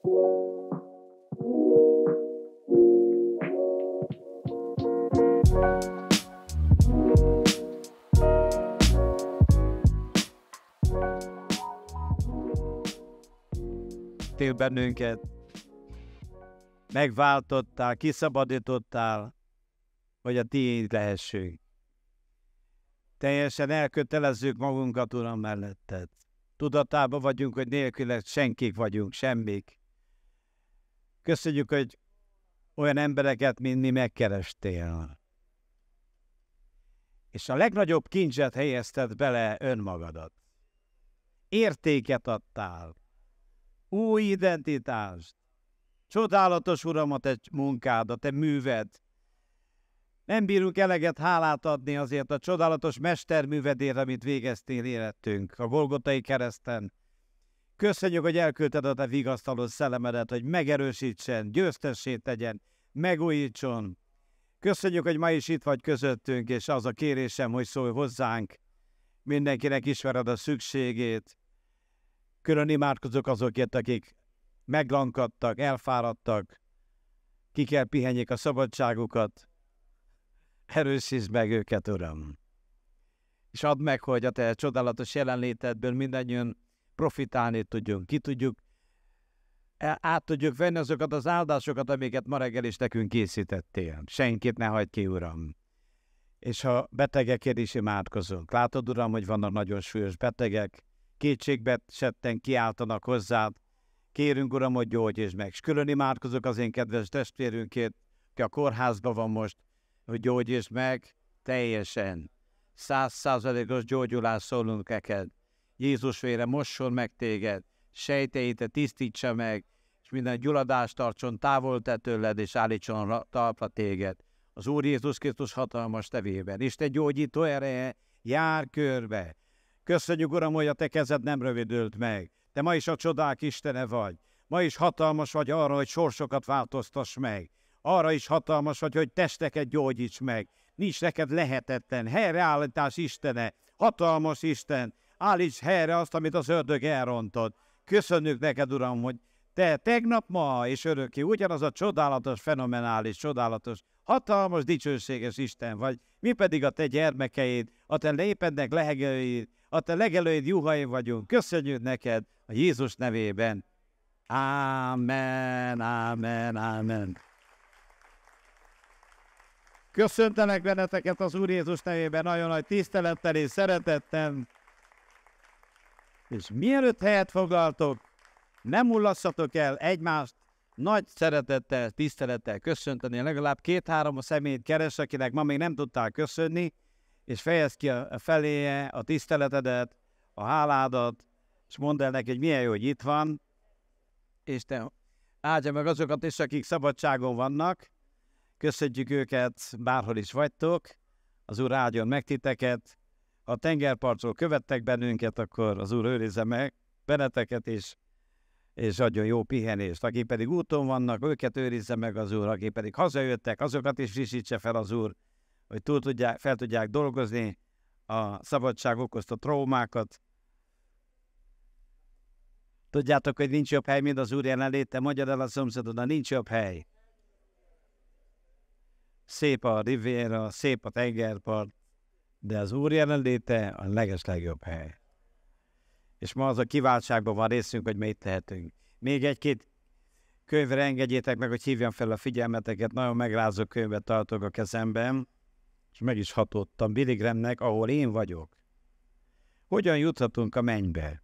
Tél bennünket, megváltottál, kiszabadítottál, hogy a tiéd lehessünk. Teljesen elkötelezzük magunkat, Uram, melletted. Tudatában vagyunk, hogy nélküled senkik vagyunk, semmik. Köszönjük, hogy olyan embereket, mint mi megkerestél. És a legnagyobb kincset helyezted bele önmagadat. Értéket adtál. Új identitást. Csodálatos, Uram, a te munkád, a te műved. Nem bírunk eleget hálát adni azért a csodálatos mesterművedért, amit végeztél életünk, a Golgotai kereszten. Köszönjük, hogy elküldted a vigasztaló szellemedet, hogy megerősítsen, győztessé tegyen, megújítson. Köszönjük, hogy ma is itt vagy közöttünk, és az a kérésem, hogy szólj hozzánk. Mindenkinek ismered a szükségét. Külön imádkozok azokért, akik meglankadtak, elfáradtak, ki kell pihenjék a szabadságukat. Erősítsd meg őket, Uram! És add meg, hogy a te csodálatos jelenlétedből mindannyian profitálni tudjunk, ki tudjuk, e, át tudjuk venni azokat az áldásokat, amiket ma reggel is nekünk készítettél. Senkit ne hagyd ki, Uram. És ha betegekért is imádkozunk. Látod, Uram, hogy vannak nagyon súlyos betegek, kétségbe setten kiáltanak hozzád. Kérünk, Uram, hogy gyógyítsd meg. És külön imádkozok az én kedves testvérünkért, aki a kórházban van most, hogy gyógyítsd meg teljesen. Száz százalékos szólunk neked Jézus vére mosson meg téged, sejteit tisztítsa meg, és minden gyuladást tartson távol te tőled, és állítson talpra téged. Az Úr Jézus Krisztus hatalmas tevében. Isten gyógyító ereje jár körbe. Köszönjük, Uram, hogy a te kezed nem rövidült meg. Te ma is a csodák Istene vagy. Ma is hatalmas vagy arra, hogy sorsokat változtass meg. Arra is hatalmas vagy, hogy testeket gyógyíts meg. Nincs neked lehetetlen. Helyreállítás Istene. Hatalmas Isten állíts helyre azt, amit az ördög elrontott. Köszönjük neked, Uram, hogy te tegnap, ma és örökké ugyanaz a csodálatos, fenomenális, csodálatos, hatalmas, dicsőséges Isten vagy, mi pedig a te gyermekeid, a te lépednek lehegőid, a te legelőid juhai vagyunk. Köszönjük neked a Jézus nevében. Ámen, ámen, ámen. Köszöntelek benneteket az Úr Jézus nevében nagyon nagy tisztelettel és szeretettel és mielőtt helyet foglaltok, nem hullasszatok el egymást, nagy szeretettel, tisztelettel köszönteni, legalább két-három a szemét keres, akinek ma még nem tudtál köszönni, és fejezd ki a feléje a tiszteletedet, a háládat, és mondd el neki, hogy milyen jó, hogy itt van, és te áldja meg azokat is, akik szabadságon vannak, köszöntjük őket, bárhol is vagytok, az Úr áldjon meg titeket, a tengerpartról követtek bennünket, akkor az Úr őrizze meg benneteket, és, és adjon jó pihenést. Akik pedig úton vannak, őket őrizze meg az Úr, akik pedig hazajöttek, azokat is frissítse fel az Úr, hogy túl tudják, fel tudják dolgozni a szabadság okozta traumákat. Tudjátok, hogy nincs jobb hely, mint az Úr jelenléte, mondja el a szomszédodnak, nincs jobb hely. Szép a riviera, szép a tengerpart, de az Úr jelenléte a legeslegjobb hely. És ma az a kiváltságban van részünk, hogy mi itt lehetünk. Még egy-két könyvre engedjétek meg, hogy hívjam fel a figyelmeteket. Nagyon megrázó könyvet tartok a kezemben, és meg is hatottam Billy Grahamnek, ahol én vagyok. Hogyan juthatunk a mennybe?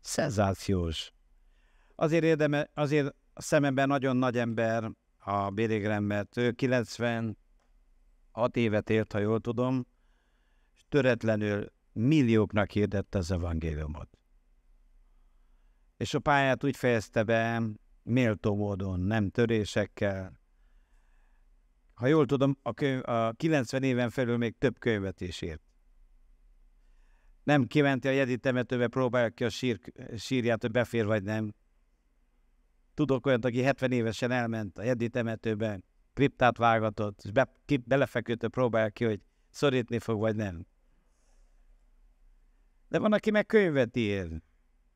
Szenzációs. Azért, érdeme, azért a szememben nagyon nagy ember a Billy Graham, mert ő 90 hat évet élt, ha jól tudom, és töretlenül millióknak hirdette az evangéliumot. És a pályát úgy fejezte be, méltó módon, nem törésekkel. Ha jól tudom, a, könyv, a 90 éven felül még több könyvet is írt. Nem kimenti a jedi temetőbe, próbálja ki a sír, sírját, hogy befér vagy nem. Tudok olyat, aki 70 évesen elment a jedi temetőbe, kriptát vágatott, és be, ki, belefeküdő próbálja ki, hogy szorítni fog, vagy nem. De van, aki meg könyvet ír,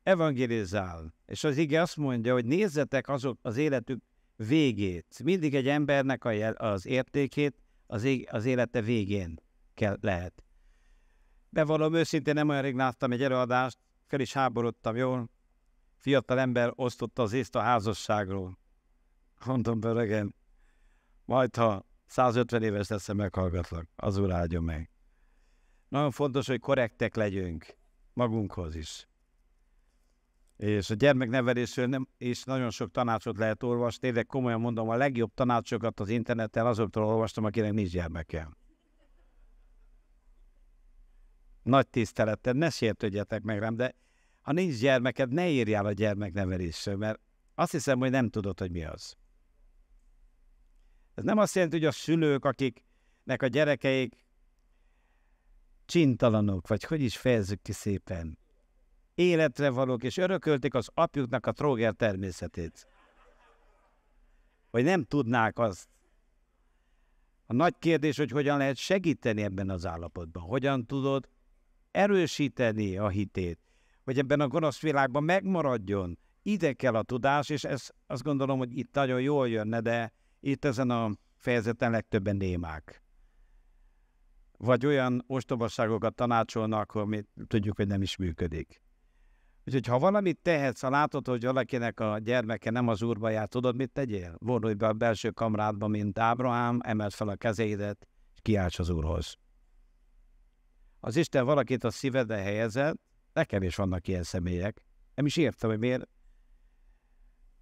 evangelizál, és az ige azt mondja, hogy nézzetek azok az életük végét. Mindig egy embernek a jel, az értékét az, ég, az élete végén kell, lehet. Bevallom őszintén, nem olyan rég láttam egy előadást, fel is háborodtam, jól? Fiatal ember osztotta az észt a házasságról. Mondom, öregem, majd, ha 150 éves leszem, meghallgatlak. Az úr áldjon meg. Nagyon fontos, hogy korrektek legyünk magunkhoz is. És a gyermeknevelésről nem, és nagyon sok tanácsot lehet olvasni. de komolyan mondom, a legjobb tanácsokat az interneten azoktól olvastam, akinek nincs gyermeke. Nagy tisztelettel, ne sértődjetek meg rám, de ha nincs gyermeked, ne írjál a gyermeknevelésről, mert azt hiszem, hogy nem tudod, hogy mi az. Ez nem azt jelenti, hogy a szülők, akiknek a gyerekeik csintalanok, vagy hogy is fejezzük ki szépen, életre valók, és örökölték az apjuknak a tróger természetét. Vagy nem tudnák azt. A nagy kérdés, hogy hogyan lehet segíteni ebben az állapotban. Hogyan tudod erősíteni a hitét, hogy ebben a gonosz világban megmaradjon. Ide kell a tudás, és ez azt gondolom, hogy itt nagyon jól jönne, de itt ezen a fejezeten legtöbben némák. Vagy olyan ostobaságokat tanácsolnak, amit tudjuk, hogy nem is működik. Úgyhogy ha valamit tehetsz, ha látod, hogy valakinek a gyermeke nem az úrba jár, tudod, mit tegyél? Vonulj be a belső kamrádba, mint Ábrahám, emeld fel a kezédet, és kiálts az úrhoz. Az Isten valakit a szívedre helyezett, nekem is vannak ilyen személyek. Nem is értem, hogy miért.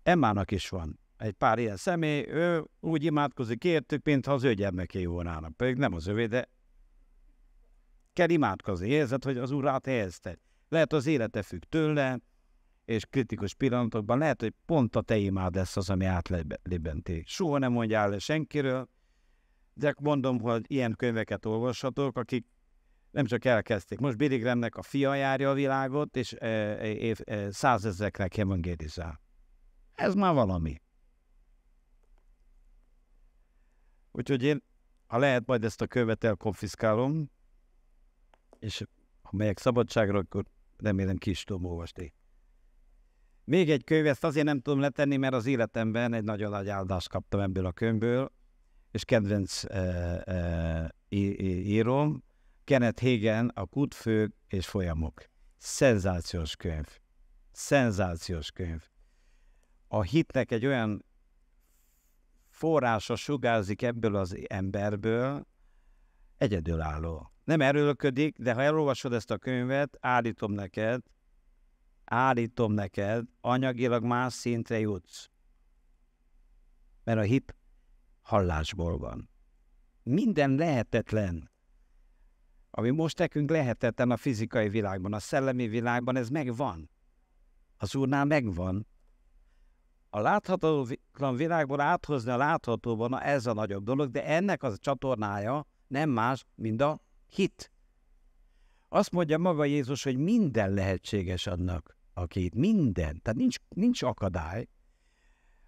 Emmának is van egy pár ilyen személy, ő úgy imádkozik értük, mintha az ő gyermeké volnának. Pedig nem az övé, de kell imádkozni. Érzed, hogy az urát helyezte. Lehet az élete függ tőle, és kritikus pillanatokban lehet, hogy pont a te imád lesz az, ami átlebenti. Soha nem mondjál le senkiről, de mondom, hogy ilyen könyveket olvashatok, akik nem csak elkezdték. Most Billy Grahamnek a fia járja a világot, és e, e, e, százezreknek evangelizál. Ez már valami. Úgyhogy én, ha lehet, majd ezt a követ elkonfiszkálom, és ha megyek szabadságra, akkor remélem ki is tudom olvasni. Még egy könyv, ezt azért nem tudom letenni, mert az életemben egy nagyon nagy áldást kaptam ebből a könyvből, és kedvenc e, e, írom, Kenneth Hagen, a kutfők és folyamok. Szenzációs könyv. Szenzációs könyv. A hitnek egy olyan forrása sugárzik ebből az emberből, egyedülálló. Nem erőlködik, de ha elolvasod ezt a könyvet, állítom neked, állítom neked, anyagilag más szintre jutsz. Mert a hit hallásból van. Minden lehetetlen. Ami most nekünk lehetetlen a fizikai világban, a szellemi világban, ez megvan. Az Úrnál megvan a láthatatlan világból áthozni a láthatóban, na ez a nagyobb dolog, de ennek az a csatornája nem más, mint a hit. Azt mondja maga Jézus, hogy minden lehetséges annak, aki itt minden, tehát nincs, nincs akadály.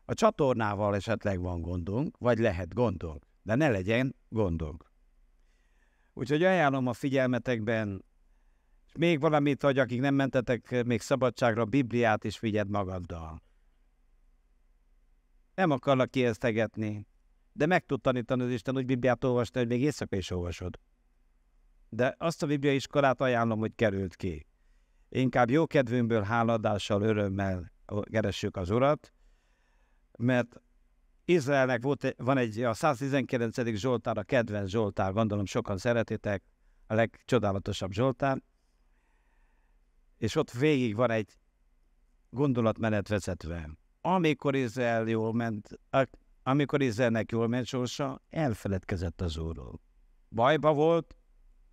A csatornával esetleg van gondunk, vagy lehet gondunk, de ne legyen gondunk. Úgyhogy ajánlom a figyelmetekben, és még valamit, hogy akik nem mentetek még szabadságra, a Bibliát is vigyed magaddal. Nem akarnak kiesztegetni, de meg tud tanítani az Isten úgy Bibliát olvasni, hogy még éjszaka is olvasod. De azt a Biblia iskolát ajánlom, hogy került ki. Inkább jó kedvünkből, háladással, örömmel keressük az Urat, mert Izraelnek volt, van egy, a 119. Zsoltár, a kedvenc Zsoltár, gondolom sokan szeretitek, a legcsodálatosabb Zsoltár, és ott végig van egy gondolatmenet vezetve amikor Izrael jól ment, amikor Izraelnek jól ment sorsa, elfeledkezett az úrról. Bajba volt,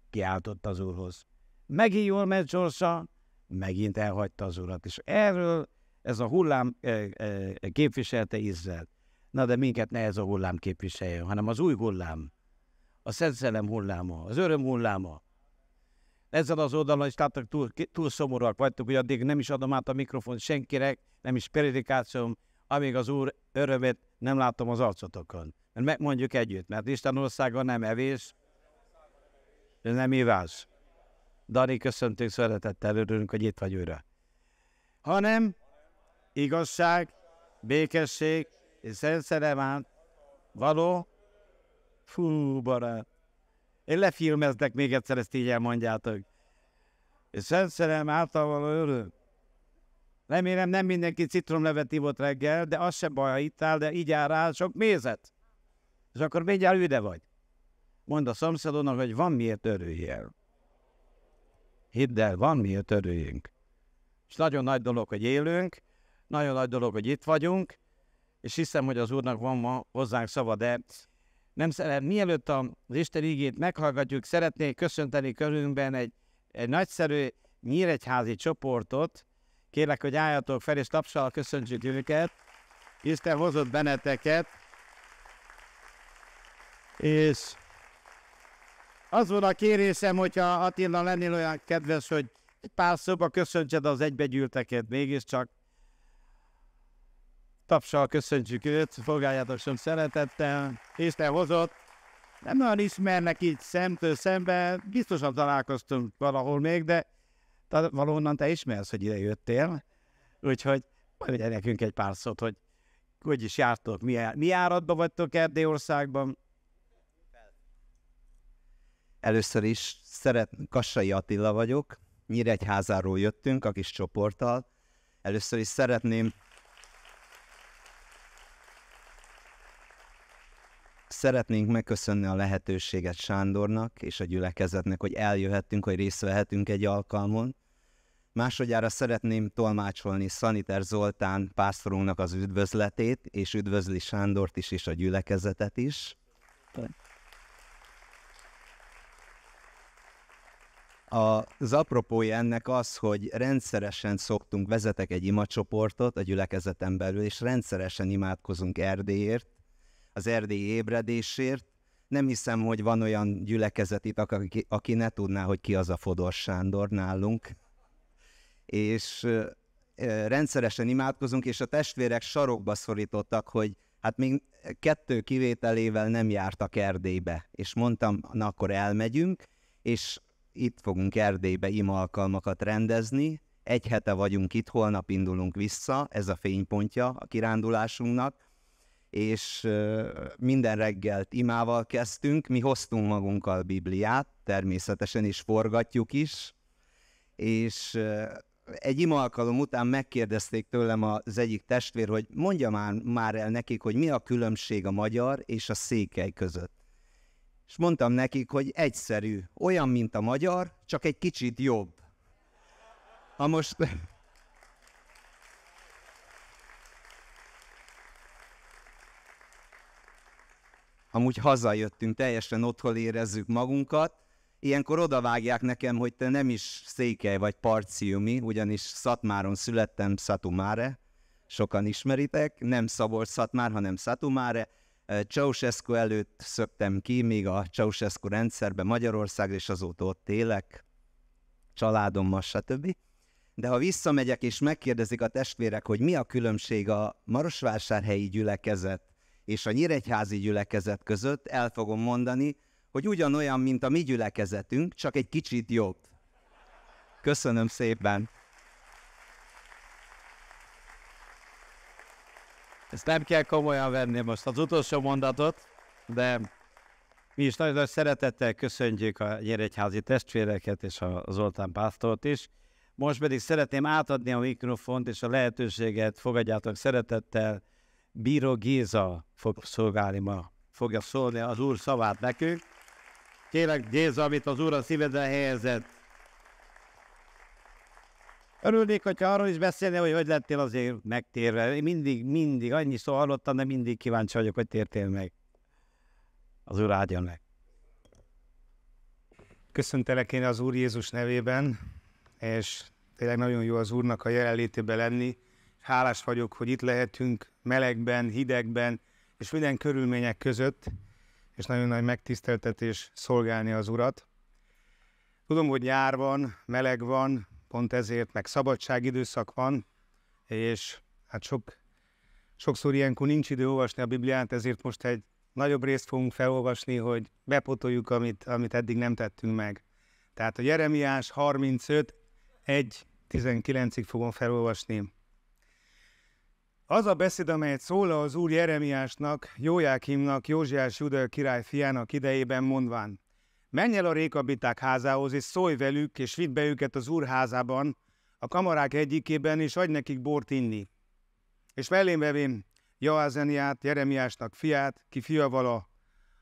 kiáltott az úrhoz. Megint jól ment sorsa, megint elhagyta az urat. És erről ez a hullám e, e, képviselte Izrael. Na de minket ne ez a hullám képviselje, hanem az új hullám, a Szent Szellem hulláma, az öröm hulláma, ezzel az oldalon is láttak, túl, túl szomorúak vagytok, hogy addig nem is adom át a mikrofon senkinek, nem is predikációm, amíg az Úr örömét nem látom az arcotokon. Mert megmondjuk együtt, mert Isten országa nem evés, nem ivás. Dani, köszöntünk szeretettel, örülünk, hogy itt vagy újra. Hanem igazság, békesség és szent szerelem való, fú, barát, én lefilmeznek még egyszer, ezt így elmondjátok. És által általában öröm. Remélem nem mindenki citromlevet ivott reggel, de az se baj, ha itt áll, de így áll rá sok mézet. És akkor mindjárt üde vagy. Mondd a szomszédodnak, hogy van miért örüljél. Hidd el, van miért örüljünk. És nagyon nagy dolog, hogy élünk, nagyon nagy dolog, hogy itt vagyunk, és hiszem, hogy az Úrnak van ma hozzánk szava, de nem szeret, mielőtt az Isten ígét meghallgatjuk, szeretnék köszönteni körünkben egy, egy nagyszerű nyíregyházi csoportot. Kérlek, hogy álljatok fel, és tapsal köszöntsük őket. Isten hozott benneteket. És az volt a kérésem, hogyha Attila lennél olyan kedves, hogy egy pár szóba köszöntsed az egybegyűlteket mégiscsak Tapsal köszöntjük őt, szolgáljátok sem szeretettel. Isten hozott. Nem nagyon ismernek így szemtől szembe, biztosan találkoztunk valahol még, de valahonnan te ismersz, hogy ide jöttél. Úgyhogy mondj nekünk egy pár szót, hogy hogy is jártok, mi, mi járatban vagytok Erdélyországban? Először is szeret, Kassai Attila vagyok, Nyíregyházáról jöttünk a kis csoporttal. Először is szeretném Szeretnénk megköszönni a lehetőséget Sándornak és a gyülekezetnek, hogy eljöhettünk, hogy részt vehetünk egy alkalmon. Másodjára szeretném tolmácsolni Szaniter Zoltán pásztorunknak az üdvözletét, és üdvözli Sándort is, és a gyülekezetet is. Az apropója ennek az, hogy rendszeresen szoktunk, vezetek egy imacsoportot a gyülekezeten belül, és rendszeresen imádkozunk Erdélyért, az erdélyi ébredésért. Nem hiszem, hogy van olyan gyülekezet itt, aki, aki ne tudná, hogy ki az a Fodor Sándor nálunk. És rendszeresen imádkozunk, és a testvérek sarokba szorítottak, hogy hát még kettő kivételével nem jártak Erdélybe. És mondtam, na akkor elmegyünk, és itt fogunk Erdélybe imalkalmakat rendezni. Egy hete vagyunk itt, holnap indulunk vissza, ez a fénypontja a kirándulásunknak és minden reggelt imával kezdtünk, mi hoztunk magunkkal Bibliát, természetesen is forgatjuk is, és egy ima alkalom után megkérdezték tőlem az egyik testvér, hogy mondja már, már el nekik, hogy mi a különbség a magyar és a székely között. És mondtam nekik, hogy egyszerű, olyan, mint a magyar, csak egy kicsit jobb. Ha most amúgy hazajöttünk, teljesen otthon érezzük magunkat. Ilyenkor odavágják nekem, hogy te nem is székely vagy parciumi, ugyanis Szatmáron születtem, Szatumáre, sokan ismeritek, nem Szabolcs Szatmár, hanem Szatumáre. Ceausescu előtt szöktem ki, még a Ceausescu rendszerbe Magyarország, és azóta ott élek, családommal, stb. De ha visszamegyek és megkérdezik a testvérek, hogy mi a különbség a Marosvásárhelyi gyülekezet és a nyíregyházi gyülekezet között el fogom mondani, hogy ugyanolyan, mint a mi gyülekezetünk, csak egy kicsit jobb. Köszönöm szépen! Ezt nem kell komolyan venni most az utolsó mondatot, de mi is nagyon nagy szeretettel köszöntjük a nyíregyházi testvéreket és a Zoltán pásztort is. Most pedig szeretném átadni a mikrofont és a lehetőséget fogadjátok szeretettel Bíró Géza fog szolgálni ma, fogja szólni az Úr szavát nekünk. Kérlek, Géza, amit az Úr a szívedre helyezett, Örülnék, hogyha arról is beszélni, hogy hogy lettél azért megtérve. Én mindig, mindig, annyi szó hallottam, de mindig kíváncsi vagyok, hogy tértél meg. Az Úr áldjon meg. Köszöntelek én az Úr Jézus nevében, és tényleg nagyon jó az Úrnak a jelenlétében lenni hálás vagyok, hogy itt lehetünk melegben, hidegben és minden körülmények között, és nagyon nagy megtiszteltetés szolgálni az Urat. Tudom, hogy nyár van, meleg van, pont ezért, meg szabadságidőszak van, és hát sok, sokszor ilyenkor nincs idő olvasni a Bibliát, ezért most egy nagyobb részt fogunk felolvasni, hogy bepotoljuk, amit, amit eddig nem tettünk meg. Tehát a Jeremiás 35, 1, 19-ig fogom felolvasni. Az a beszéd, amelyet szóla az úr Jeremiásnak, Jójákimnak, Józsiás Judel király fiának idejében mondván. Menj el a rékabiták házához, és szólj velük, és vidd be őket az úr házában, a kamarák egyikében, és adj nekik bort inni. És mellém vevém Jaázeniát, Jeremiásnak fiát, ki vala,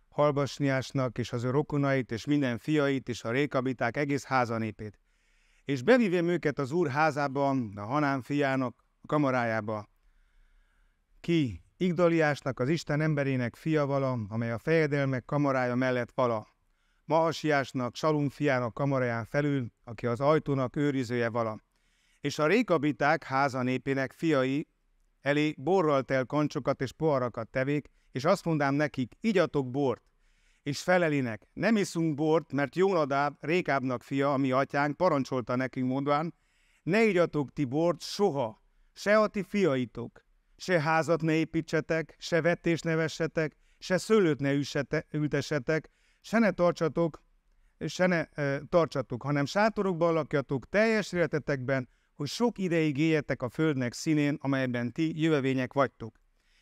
Halbasniásnak, és az ő rokonait, és minden fiait, és a rékabiták egész házanépét. És bevivém őket az úr házában, a Hanán fiának, a kamarájába, ki Igdaliásnak, az Isten emberének fia vala, amely a fejedelmek kamarája mellett vala. Mahasiásnak, Salum fiának kamaráján felül, aki az ajtónak őrizője vala. És a rékabiták háza népének fiai elé borral tel kancsokat és poharakat tevék, és azt mondám nekik, igyatok bort, és felelinek, nem iszunk bort, mert Jónadáb, Rékábnak fia, ami atyánk, parancsolta nekünk mondván, ne igyatok ti bort soha, se a ti fiaitok, se házat ne építsetek, se vetést ne vessetek, se szőlőt ne üsete, ültessetek, se ne tartsatok, se ne e, tartsatok, hanem sátorokban lakjatok teljes életetekben, hogy sok ideig éljetek a földnek színén, amelyben ti jövevények vagytok.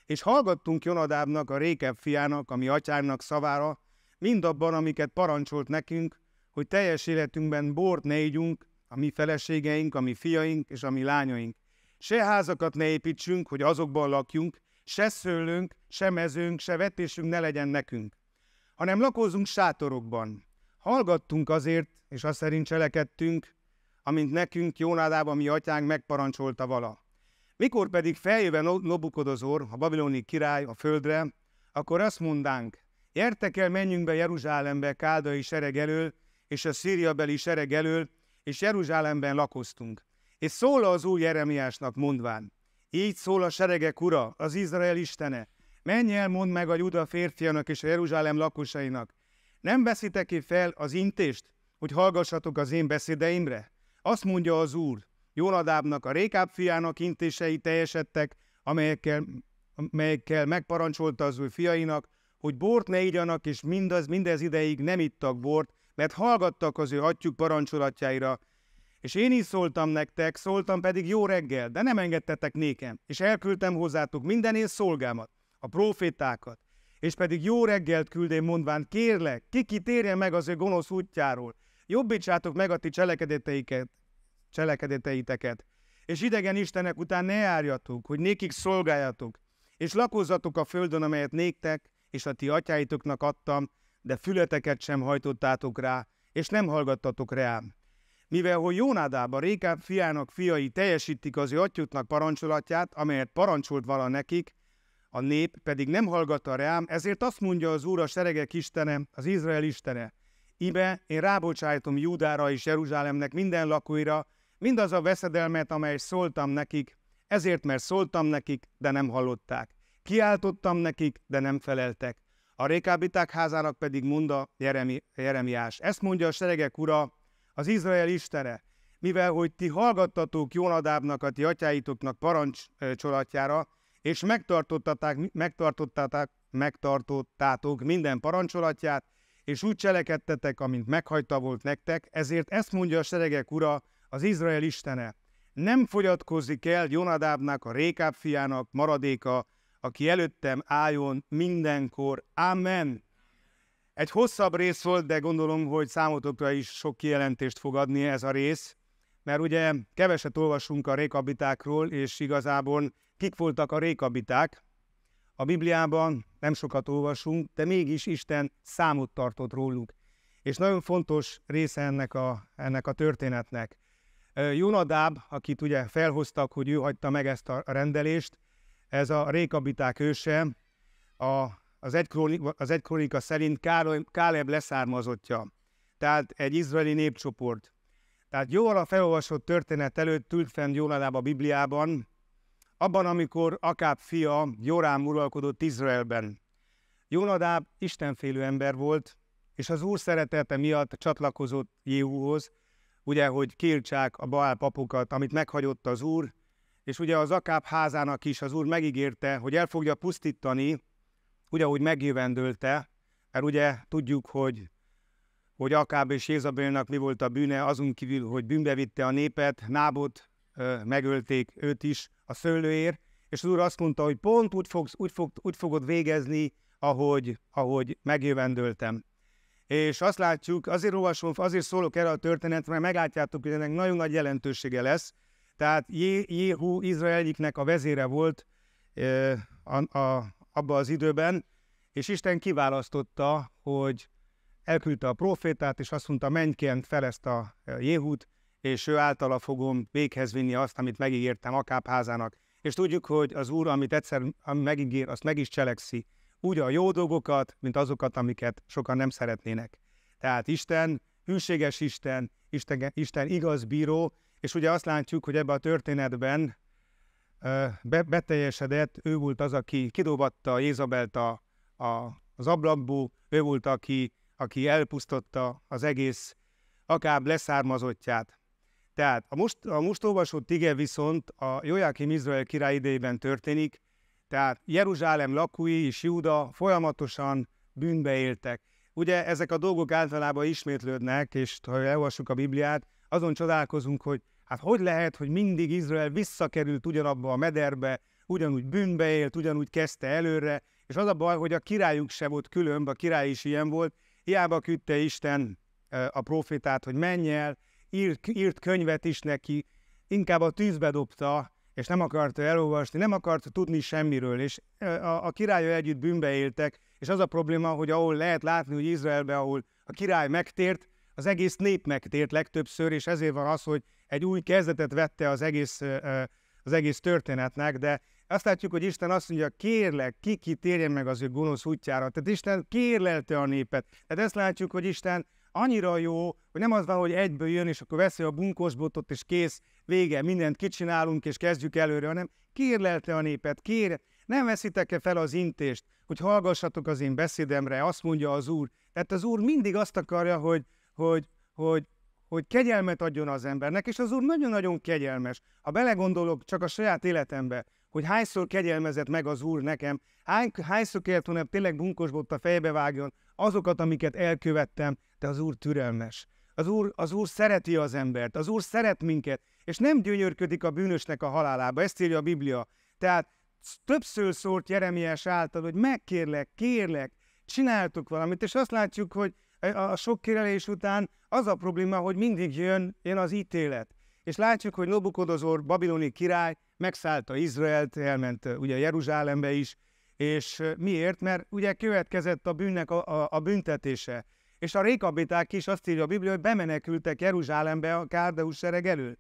És hallgattunk Jonadábnak, a Rékebb fiának, ami atyának szavára, mind abban amiket parancsolt nekünk, hogy teljes életünkben bort ne ígyunk, a mi feleségeink, a mi fiaink és a mi lányaink, Se házakat ne építsünk, hogy azokban lakjunk, se szőlünk, se mezőnk, se vetésünk ne legyen nekünk, hanem lakózunk sátorokban. Hallgattunk azért, és azt szerint cselekedtünk, amint nekünk Jónádában mi atyánk megparancsolta vala. Mikor pedig feljöve Nobukodozor, a babiloni király a földre, akkor azt mondánk, értek el, menjünk be Jeruzsálembe Káldai sereg elől, és a szíriabeli sereg elől, és Jeruzsálemben lakoztunk. És szól az új Jeremiásnak mondván, így szól a seregek ura, az Izrael istene, menj el, mondd meg a Juda férfianak és a Jeruzsálem lakosainak, nem veszitek ki fel az intést, hogy hallgassatok az én beszédeimre? Azt mondja az Úr, Jóladábnak a Rékáb fiának intései teljesedtek, amelyekkel, amelyekkel megparancsolta az ő fiainak, hogy bort ne igyanak, és mindaz, mindez ideig nem ittak bort, mert hallgattak az ő atyuk parancsolatjaira, és én is szóltam nektek, szóltam pedig jó reggel, de nem engedtetek nékem, és elküldtem hozzátok minden én szolgámat, a profétákat, és pedig jó reggelt küldém mondván, kérlek, kiki kitérje meg az ő gonosz útjáról, jobbítsátok meg a ti cselekedeteiket, cselekedeteiteket, és idegen istenek után ne járjatok, hogy nékik szolgáljatok, és lakozzatok a földön, amelyet néktek, és a ti atyáitoknak adtam, de fületeket sem hajtottátok rá, és nem hallgattatok rám mivel hogy Jónádában Rékáb fiának fiai teljesítik az ő atyuknak parancsolatját, amelyet parancsolt vala nekik, a nép pedig nem hallgatta rám, ezért azt mondja az Úr a seregek istene, az Izrael istene, Ibe, én rábocsájtom Júdára és Jeruzsálemnek minden lakóira, mindaz a veszedelmet, amely szóltam nekik, ezért, mert szóltam nekik, de nem hallották. Kiáltottam nekik, de nem feleltek. A rékábiták házának pedig mondja Jeremiás. Ezt mondja a seregek ura, az Izrael istene, mivel hogy ti hallgattatok Jónadábnak, a ti atyáitoknak parancsolatjára, és megtartottátok, megtartottátok, megtartottátok minden parancsolatját, és úgy cselekedtetek, amint meghajta volt nektek, ezért ezt mondja a seregek ura, az Izrael istene, nem fogyatkozik el Jonadábnak, a Rékáb fiának maradéka, aki előttem álljon mindenkor. Amen. Egy hosszabb rész volt, de gondolom, hogy számotokra is sok kijelentést fog adni ez a rész, mert ugye keveset olvasunk a rékabitákról, és igazából kik voltak a rékabiták. A Bibliában nem sokat olvasunk, de mégis Isten számot tartott róluk. És nagyon fontos része ennek a, ennek a történetnek. Jonadáb, akit ugye felhoztak, hogy ő hagyta meg ezt a rendelést, ez a rékabiták őse, a az egy, krónika az egy kronika szerint Károly, Káleb leszármazottja, tehát egy izraeli népcsoport. Tehát jóval a felolvasott történet előtt ült fenn Jónadáb a Bibliában, abban, amikor Akáb fia Jórám uralkodott Izraelben. Jónadáb istenfélő ember volt, és az úr szeretete miatt csatlakozott Jéhúhoz, ugye, hogy kiltsák a Baál papokat, amit meghagyott az úr, és ugye az Akáb házának is az úr megígérte, hogy el fogja pusztítani ugyanúgy megjövendőlte, mert hát ugye tudjuk, hogy, hogy Akáb és Jézabélnak mi volt a bűne, azon kívül, hogy bűnbe vitte a népet, Nábot megölték őt is a szőlőért, és az úr azt mondta, hogy pont úgy, fogsz, úgy, fog, úgy fogod végezni, ahogy, ahogy megjövendőltem. És azt látjuk, azért olvasom, azért szólok erre a történetre, mert meglátjátok, hogy ennek nagyon nagy jelentősége lesz. Tehát Jéhu egyiknek a vezére volt a, a, abban az időben, és Isten kiválasztotta, hogy elküldte a profétát, és azt mondta, menj ki fel ezt a e, Jéhút, és ő általa fogom véghez vinni azt, amit megígértem Akáb házának. És tudjuk, hogy az Úr, amit egyszer megígér, azt meg is cselekszi. Úgy a jó dolgokat, mint azokat, amiket sokan nem szeretnének. Tehát Isten, hűséges Isten, Isten, Isten igaz bíró, és ugye azt látjuk, hogy ebben a történetben be, beteljesedett, ő volt az, aki kidobatta Jézabelt a, a, az ablakból, ő volt, aki, aki elpusztotta az egész akár leszármazottját. Tehát a most, a most olvasott ige viszont a Jojákim Izrael király idejében történik, tehát Jeruzsálem lakói és Júda folyamatosan bűnbe éltek. Ugye ezek a dolgok általában ismétlődnek, és ha elolvassuk a Bibliát, azon csodálkozunk, hogy Hát hogy lehet, hogy mindig Izrael visszakerült ugyanabba a mederbe, ugyanúgy bűnbe élt, ugyanúgy kezdte előre, és az a baj, hogy a királyuk se volt különb, a király is ilyen volt, hiába küldte Isten a profétát, hogy menj el, írt, írt könyvet is neki, inkább a tűzbe dobta, és nem akarta elolvasni, nem akart tudni semmiről, és a, a királya együtt bűnbe éltek, és az a probléma, hogy ahol lehet látni, hogy Izraelben, ahol a király megtért, az egész nép megtért legtöbbször, és ezért van az, hogy egy új kezdetet vette az egész, az egész történetnek, de azt látjuk, hogy Isten azt mondja, kérlek, ki, ki térjen meg az ő gonosz útjára. Tehát Isten kérlelte a népet. Tehát ezt látjuk, hogy Isten annyira jó, hogy nem az van, hogy egyből jön, és akkor veszi a bunkosbotot, és kész, vége, mindent kicsinálunk, és kezdjük előre, hanem kérlelte a népet, kér, nem veszitek-e fel az intést, hogy hallgassatok az én beszédemre, azt mondja az Úr. Tehát az Úr mindig azt akarja, hogy, hogy, hogy hogy kegyelmet adjon az embernek, és az Úr nagyon-nagyon kegyelmes. Ha belegondolok csak a saját életembe, hogy hányszor kegyelmezett meg az Úr nekem, hány, hányszor kellett volna tényleg bunkosbott a fejbe vágjon azokat, amiket elkövettem, de az Úr türelmes. Az úr, az úr szereti az embert, az Úr szeret minket, és nem gyönyörködik a bűnösnek a halálába, ezt írja a Biblia. Tehát többször szólt Jeremiás által, hogy megkérlek, kérlek, csináltuk valamit, és azt látjuk, hogy a sok kérelés után az a probléma, hogy mindig jön, jön az ítélet. És látjuk, hogy Nobukodozor, babiloni király megszállta Izraelt, elment ugye Jeruzsálembe is, és miért? Mert ugye következett a bűnnek a, a, a büntetése. És a rékabiták is azt írja a Biblia, hogy bemenekültek Jeruzsálembe a Kárdeus sereg elől.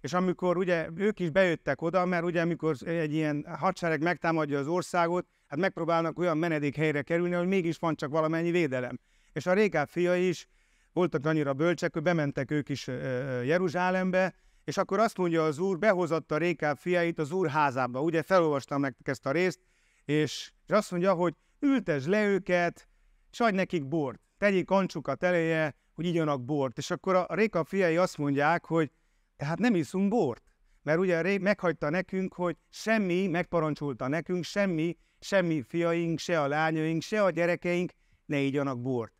És amikor ugye ők is bejöttek oda, mert ugye amikor egy ilyen hadsereg megtámadja az országot, hát megpróbálnak olyan menedék helyre kerülni, hogy mégis van csak valamennyi védelem. És a régább fia is voltak annyira bölcsek, hogy bementek ők is Jeruzsálembe, és akkor azt mondja az úr, behozatta Rékáb fiait az úr házába. Ugye felolvastam nektek ezt a részt, és, és azt mondja, hogy ültes le őket, és adj nekik bort, tegyék kancsukat eleje, hogy igyanak bort. És akkor a Réka fiai azt mondják, hogy hát nem iszunk bort. Mert ugye Ré meghagyta nekünk, hogy semmi, megparancsolta nekünk, semmi, semmi fiaink, se a lányaink, se a gyerekeink ne igyanak bort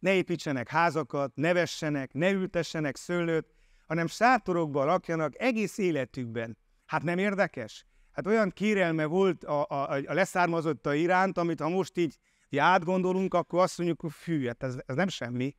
ne építsenek házakat, ne vessenek, ne ültessenek szőlőt, hanem sátorokba lakjanak egész életükben. Hát nem érdekes? Hát olyan kérelme volt a, a, a leszármazotta iránt, amit ha most így, így átgondolunk, akkor azt mondjuk, hogy fű, hát ez, ez nem semmi.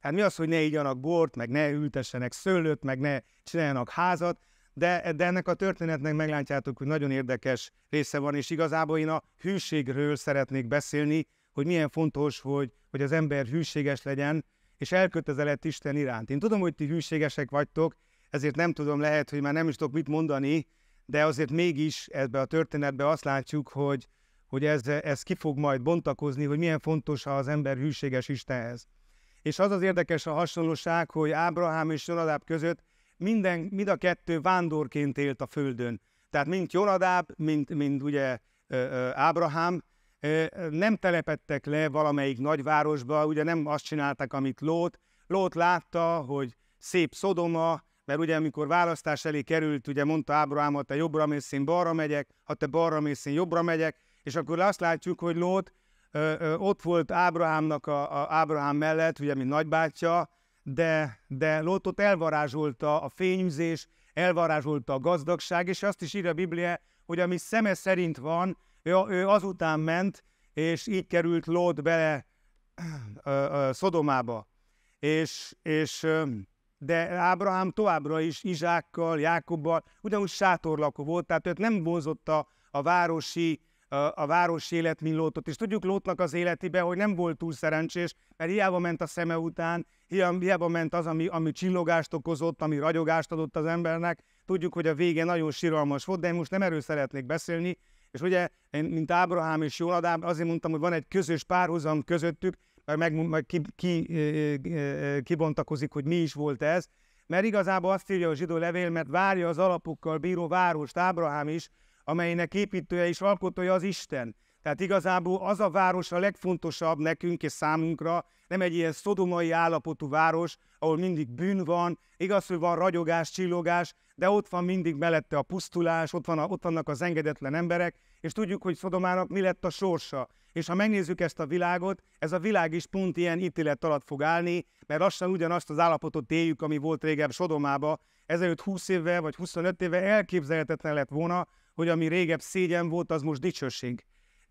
Hát mi az, hogy ne igyanak bort, meg ne ültessenek szőlőt, meg ne csináljanak házat, de, de ennek a történetnek meglátjátok, hogy nagyon érdekes része van, és igazából én a hűségről szeretnék beszélni, hogy milyen fontos, hogy, hogy az ember hűséges legyen, és elkötelezett Isten iránt. Én tudom, hogy ti hűségesek vagytok, ezért nem tudom, lehet, hogy már nem is tudok mit mondani, de azért mégis ebbe a történetbe azt látjuk, hogy, hogy ez, ez ki fog majd bontakozni, hogy milyen fontos az ember hűséges Istenhez. És az az érdekes a hasonlóság, hogy Ábrahám és Jonadáb között minden, mind a kettő vándorként élt a földön. Tehát mint Jonadáb, mint, mint ugye Ábrahám, nem telepettek le valamelyik nagyvárosba, ugye nem azt csináltak, amit Lót. Lót látta, hogy szép Szodoma, mert ugye amikor választás elé került, ugye mondta Ábrahám, ha te jobbra mész, én balra megyek, ha te balra mész, én jobbra megyek, és akkor azt látjuk, hogy Lót ö, ö, ott volt Ábrahámnak a, a Ábrahám mellett, ugye mint nagybátyja, de, de Lótot elvarázsolta a fényűzés, elvarázsolta a gazdagság, és azt is írja a Biblia, hogy ami szeme szerint van, ő, ő azután ment, és így került Lót bele ö, ö, Szodomába. És, és, de Ábrahám továbbra is Izsákkal, Jákobbal ugyanúgy sátorlakó volt, tehát őt nem vonzotta a városi a városi élet, mint Lótot. És tudjuk Lótnak az életébe, hogy nem volt túl szerencsés, mert hiába ment a szeme után, hiába ment az, ami, ami csillogást okozott, ami ragyogást adott az embernek. Tudjuk, hogy a vége nagyon síralmas volt, de én most nem erről szeretnék beszélni, és ugye, én, mint Ábrahám és Jóladám, azért mondtam, hogy van egy közös párhuzam közöttük, mert meg, meg ki, ki, kibontakozik, hogy mi is volt ez, mert igazából azt írja a zsidó levél, mert várja az alapokkal bíró várost Ábrahám is, amelynek építője és alkotója az Isten. Tehát igazából az a város a legfontosabb nekünk és számunkra, nem egy ilyen szodomai állapotú város, ahol mindig bűn van, igaz, hogy van ragyogás, csillogás, de ott van mindig mellette a pusztulás, ott, van a, ott vannak az engedetlen emberek, és tudjuk, hogy Szodomának mi lett a sorsa. És ha megnézzük ezt a világot, ez a világ is pont ilyen ítélet alatt fog állni, mert lassan ugyanazt az állapotot éljük, ami volt régebb Sodomába. Ezelőtt 20 évvel vagy 25 évvel elképzelhetetlen lett volna, hogy ami régebb szégyen volt, az most dicsőség.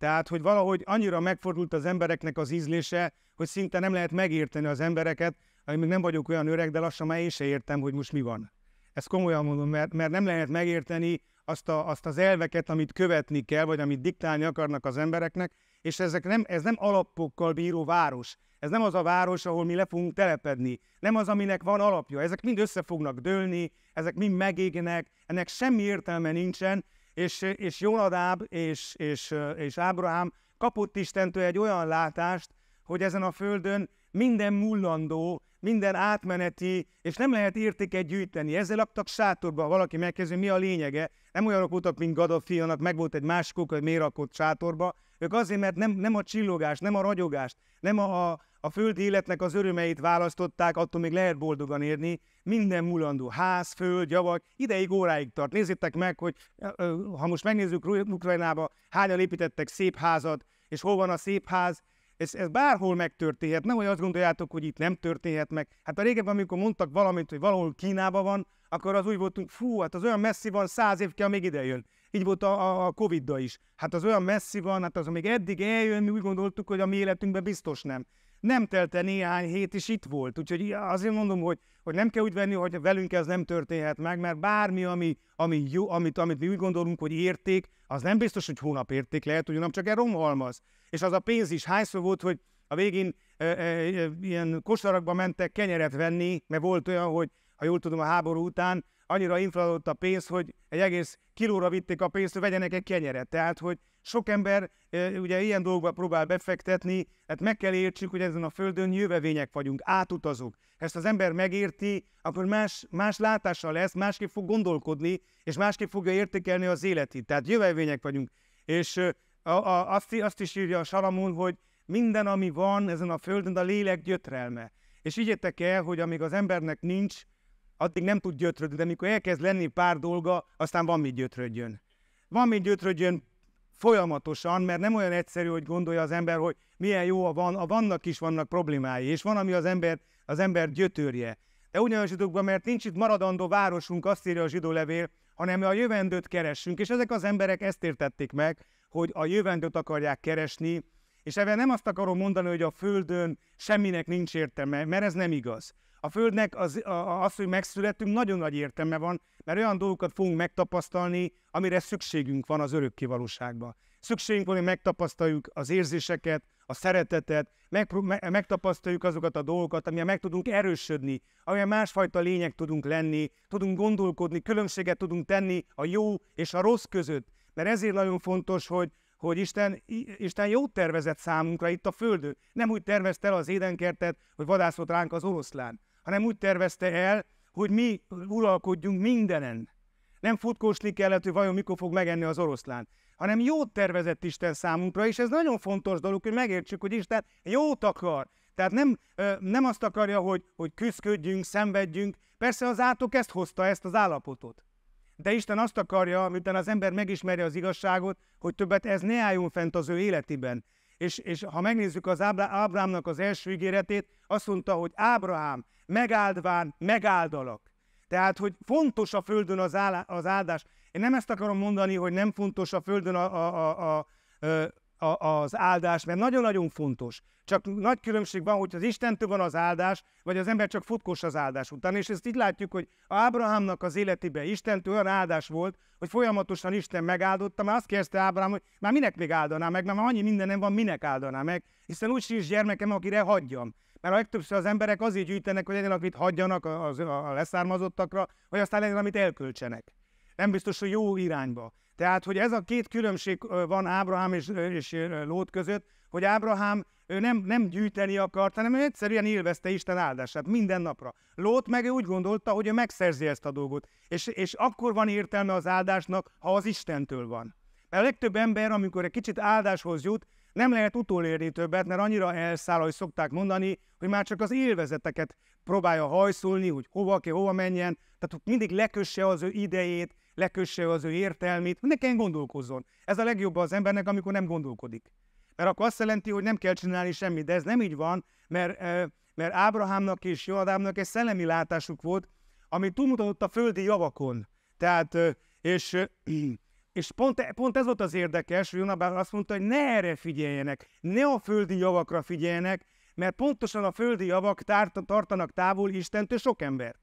Tehát, hogy valahogy annyira megfordult az embereknek az ízlése, hogy szinte nem lehet megérteni az embereket, ami még nem vagyok olyan öreg, de lassan már én se értem, hogy most mi van. Ezt komolyan mondom, mert, mert nem lehet megérteni azt, a, azt az elveket, amit követni kell, vagy amit diktálni akarnak az embereknek, és ezek nem, ez nem alapokkal bíró város. Ez nem az a város, ahol mi le fogunk telepedni. Nem az, aminek van alapja. Ezek mind össze fognak dőlni, ezek mind megégnek, ennek semmi értelme nincsen, és, és Jónadáb és, és, és Ábrahám kapott Istentől egy olyan látást, hogy ezen a földön minden mullandó, minden átmeneti, és nem lehet értéket gyűjteni. Ezzel laktak sátorban, valaki megkezdő, mi a lényege. Nem olyanok voltak, mint Gaddafi, annak meg volt egy másik hogy miért rakott sátorba. Ők azért, mert nem, nem a csillogás, nem a ragyogást, nem a, a, a földi életnek az örömeit választották, attól még lehet boldogan érni. Minden mulandó ház, föld, javak, ideig óráig tart. Nézzétek meg, hogy ha most megnézzük Ukrajnába, hányan építettek szép házat, és hol van a szép ház, ez, ez bárhol megtörténhet. Nem hogy azt gondoljátok, hogy itt nem történhet meg. Hát a régebben, amikor mondtak valamit, hogy valahol Kínában van, akkor az úgy voltunk, fú, hát az olyan messzi van, száz év kell, még ide jön. Így volt a, a covid is. Hát az olyan messzi van, hát az amíg eddig eljön, mi úgy gondoltuk, hogy a mi életünkben biztos nem nem telte néhány hét, és itt volt. Úgyhogy azért mondom, hogy, hogy nem kell úgy venni, hogy velünk ez nem történhet meg, mert bármi, ami, ami jó, amit, amit mi úgy gondolunk, hogy érték, az nem biztos, hogy hónap érték lehet, ugyanem csak egy romhalmaz. És az a pénz is hányszor volt, hogy a végén e, e, e, ilyen kosarakba mentek kenyeret venni, mert volt olyan, hogy ha jól tudom, a háború után annyira inflálódott a pénz, hogy egy egész kilóra vitték a pénzt, hogy vegyenek egy kenyeret. Tehát, hogy sok ember ugye ilyen dolgokba próbál befektetni, hát meg kell értsük, hogy ezen a földön jövevények vagyunk, átutazók. Ezt az ember megérti, akkor más, más látása lesz, másképp fog gondolkodni, és másképp fogja értékelni az életét. Tehát jövevények vagyunk. És a, a, azt, azt is írja a Salamon, hogy minden, ami van ezen a földön, a lélek gyötrelme. És ígyetek el, hogy amíg az embernek nincs, addig nem tud gyötrödni, de mikor elkezd lenni pár dolga, aztán van mit gyötrödjön. Van mit gyötrödjön folyamatosan, mert nem olyan egyszerű, hogy gondolja az ember, hogy milyen jó a van, a vannak is vannak problémái, és van, ami az ember, az ember gyötörje. De ugyanolyan zsidókban, mert nincs itt maradandó városunk, azt írja a zsidó levél, hanem a jövendőt keressünk, és ezek az emberek ezt értették meg, hogy a jövendőt akarják keresni, és ebben nem azt akarom mondani, hogy a Földön semminek nincs értelme, mert ez nem igaz. A Földnek az, az, hogy megszületünk, nagyon nagy értelme van, mert olyan dolgokat fogunk megtapasztalni, amire szükségünk van az örökké valóságban. Szükségünk van, hogy megtapasztaljuk az érzéseket, a szeretetet, megtapasztaljuk azokat a dolgokat, amilyen meg tudunk erősödni, amilyen másfajta lények tudunk lenni, tudunk gondolkodni, különbséget tudunk tenni a jó és a rossz között. Mert ezért nagyon fontos, hogy hogy Isten, Isten jót tervezett számunkra itt a Földön. Nem úgy tervezte el az édenkertet, hogy vadászott ránk az oroszlán, hanem úgy tervezte el, hogy mi uralkodjunk mindenen. Nem futkosni kellett, hogy vajon mikor fog megenni az oroszlán, hanem jót tervezett Isten számunkra, és ez nagyon fontos dolog, hogy megértsük, hogy Isten jót akar. Tehát nem, nem azt akarja, hogy, hogy küzdködjünk, szenvedjünk. Persze az átok ezt hozta, ezt az állapotot. De Isten azt akarja, miután az ember megismeri az igazságot, hogy többet ez ne álljon fent az ő életében. És, és ha megnézzük az Ábrámnak az első ígéretét, azt mondta, hogy Ábrahám, megáldván, megáldalak. Tehát, hogy fontos a Földön az, áll, az áldás. Én nem ezt akarom mondani, hogy nem fontos a Földön a, a, a, a, a, az áldás, mert nagyon-nagyon fontos. Csak nagy különbség van, hogy az Istentől van az áldás, vagy az ember csak futkos az áldás után. És ezt így látjuk, hogy Ábrahámnak az életében Istentől olyan áldás volt, hogy folyamatosan Isten megáldotta, mert azt kérdezte Ábrahám, hogy már minek még áldaná meg, mert már annyi minden, nem van, minek áldaná meg, hiszen úgy sincs gyermekem, akire hagyjam. Mert a legtöbbször az emberek azért gyűjtenek, hogy legyen, amit hagyjanak a, a, a leszármazottakra, vagy aztán legyen, amit elköltsenek nem biztos, hogy jó irányba. Tehát, hogy ez a két különbség van Ábrahám és, és Lót között, hogy Ábrahám ő nem, nem gyűjteni akart, hanem ő egyszerűen élvezte Isten áldását minden napra. Lót meg úgy gondolta, hogy ő megszerzi ezt a dolgot. És, és akkor van értelme az áldásnak, ha az Istentől van. Mert a legtöbb ember, amikor egy kicsit áldáshoz jut, nem lehet utolérni többet, mert annyira elszáll, hogy szokták mondani, hogy már csak az élvezeteket próbálja hajszolni, hogy hova ki, hova menjen, tehát mindig lekösse az ő idejét, lekösse az ő értelmét, ne kelljen gondolkozzon. Ez a legjobb az embernek, amikor nem gondolkodik. Mert akkor azt jelenti, hogy nem kell csinálni semmit, de ez nem így van, mert, eh, mert Ábrahámnak és Joadámnak egy szellemi látásuk volt, ami túlmutatott a földi javakon. Tehát, eh, és, eh, és pont, pont ez volt az érdekes, hogy Jonabán azt mondta, hogy ne erre figyeljenek, ne a földi javakra figyeljenek, mert pontosan a földi javak tartanak távol Istentől sok embert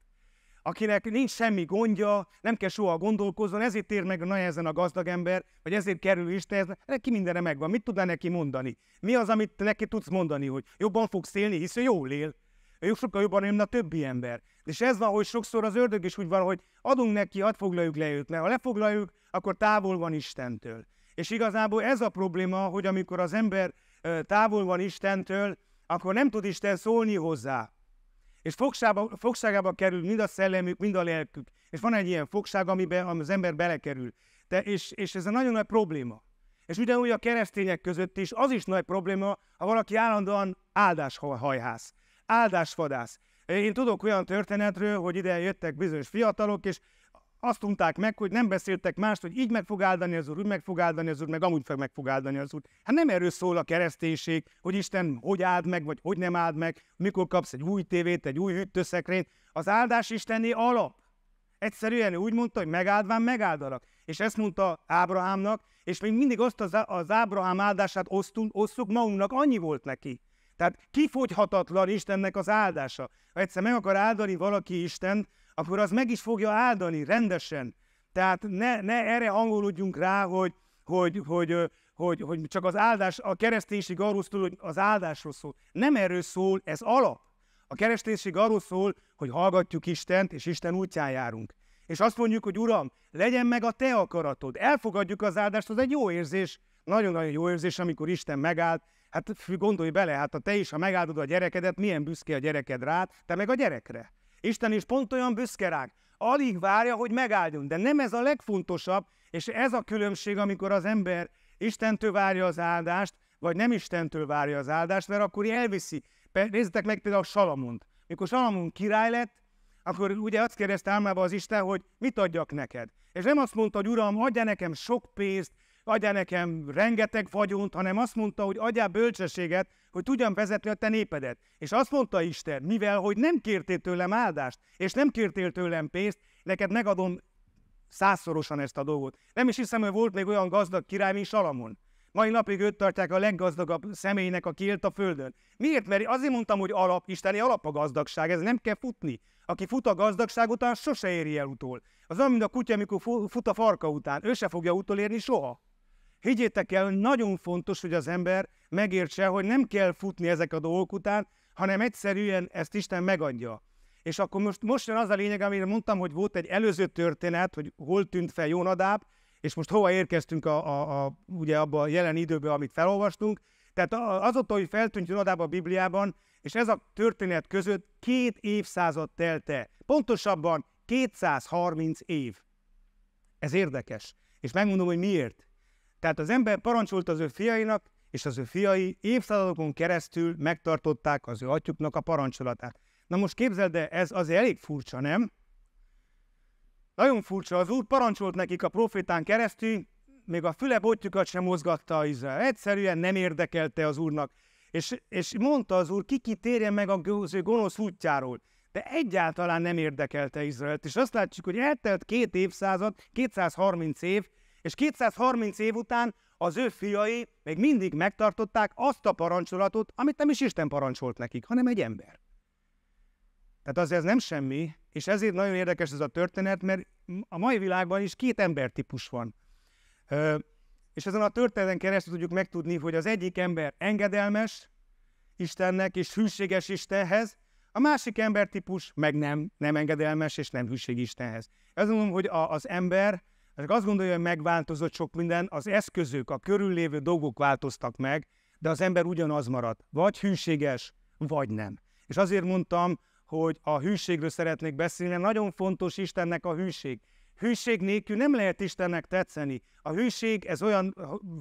akinek nincs semmi gondja, nem kell soha gondolkozzon, ezért tér meg na ezen a gazdag ember, vagy ezért kerül Istenhez, neki mindenre megvan. Mit tudná neki mondani? Mi az, amit neki tudsz mondani, hogy jobban fogsz élni, hisz ő jól él. Ő sokkal jobban élne a többi ember. És ez van, hogy sokszor az ördög is úgy van, hogy adunk neki, hadd foglaljuk le őt, mert ha lefoglaljuk, akkor távol van Istentől. És igazából ez a probléma, hogy amikor az ember távol van Istentől, akkor nem tud Isten szólni hozzá és fogságába kerül mind a szellemük, mind a lelkük. És van egy ilyen fogság, amiben az ember belekerül. De, és, és ez a nagyon nagy probléma. És ugyanúgy a keresztények között is az is nagy probléma, ha valaki állandóan áldás hajház áldás vadász Én tudok olyan történetről, hogy ide jöttek bizonyos fiatalok, és azt mondták meg, hogy nem beszéltek mást, hogy így meg fog áldani az Úr, úgy meg fog áldani az Úr, meg amúgy meg fog áldani az Úr. Hát nem erről szól a kereszténység, hogy Isten hogy áld meg, vagy hogy nem áld meg, mikor kapsz egy új tévét, egy új hűtőszekrényt. Az áldás Istené alap. Egyszerűen úgy mondta, hogy megáldván megáldalak. És ezt mondta Ábrahámnak, és még mindig azt az, az Ábrahám áldását osztunk, osztuk magunknak, annyi volt neki. Tehát kifogyhatatlan Istennek az áldása. Ha egyszer meg akar áldani valaki Istent, akkor az meg is fogja áldani rendesen. Tehát ne, ne erre angolodjunk rá, hogy, hogy, hogy, hogy, hogy csak az áldás, a kereszténység arról szól, hogy az áldásról szól. Nem erről szól, ez alap. A kereszténység arról szól, hogy hallgatjuk Istent, és Isten útján járunk. És azt mondjuk, hogy Uram, legyen meg a Te akaratod. Elfogadjuk az áldást, az egy jó érzés, nagyon-nagyon jó érzés, amikor Isten megállt. Hát gondolj bele, hát ha te is, ha megáldod a gyerekedet, milyen büszke a gyereked rád, te meg a gyerekre. Isten is pont olyan büszke ránk. Alig várja, hogy megáldjon. De nem ez a legfontosabb, és ez a különbség, amikor az ember Istentől várja az áldást, vagy nem Istentől várja az áldást, mert akkor elviszi. nézzetek meg például Salamont. Mikor Salamon király lett, akkor ugye azt kérdezte álmában az Isten, hogy mit adjak neked. És nem azt mondta, hogy Uram, adja nekem sok pénzt, adjál nekem rengeteg vagyont, hanem azt mondta, hogy adjál bölcsességet, hogy tudjam vezetni a te népedet. És azt mondta Isten, mivel, hogy nem kértél tőlem áldást, és nem kértél tőlem pénzt, neked megadom százszorosan ezt a dolgot. Nem is hiszem, hogy volt még olyan gazdag király, mint Salamon. Mai napig őt tartják a leggazdagabb személynek, aki élt a Földön. Miért? Mert azért mondtam, hogy alap, isteni alap a gazdagság, ez nem kell futni. Aki fut a gazdagság után, sose éri el utól. Az olyan, mint a kutya, amikor fut a farka után, ő se fogja utolérni soha. Higgyétek el, hogy nagyon fontos, hogy az ember megértse, hogy nem kell futni ezek a dolgok után, hanem egyszerűen ezt Isten megadja. És akkor most, most jön az a lényeg, amire mondtam, hogy volt egy előző történet, hogy hol tűnt fel Jónadáb, és most hova érkeztünk a, a, a, ugye abba a jelen időbe, amit felolvastunk. Tehát azóta, hogy feltűnt Jónadáb a Bibliában, és ez a történet között két évszázad telte. Pontosabban 230 év. Ez érdekes. És megmondom, hogy miért. Tehát az ember parancsolt az ő fiainak, és az ő fiai évszázadokon keresztül megtartották az ő atyuknak a parancsolatát. Na most képzeld, de ez az elég furcsa, nem? Nagyon furcsa, az úr parancsolt nekik a profétán keresztül, még a füle botjukat sem mozgatta Izrael. Egyszerűen nem érdekelte az úrnak. És, és mondta az úr, kiki térjen meg a ő gonosz útjáról. De egyáltalán nem érdekelte Izraelt. És azt látjuk, hogy eltelt két évszázad, 230 év, és 230 év után az ő fiai még mindig megtartották azt a parancsolatot, amit nem is Isten parancsolt nekik, hanem egy ember. Tehát az ez nem semmi, és ezért nagyon érdekes ez a történet, mert a mai világban is két embertípus van. Ö, és ezen a történeten keresztül tudjuk megtudni, hogy az egyik ember engedelmes Istennek és hűséges Istenhez, a másik embertípus meg nem, nem engedelmes és nem hűség Istenhez. Ez mondom, hogy a, az ember ezek azt gondolja, hogy megváltozott sok minden, az eszközök, a körüllévő dolgok változtak meg, de az ember ugyanaz maradt. Vagy hűséges, vagy nem. És azért mondtam, hogy a hűségről szeretnék beszélni, nagyon fontos Istennek a hűség. Hűség nélkül nem lehet Istennek tetszeni. A hűség ez olyan,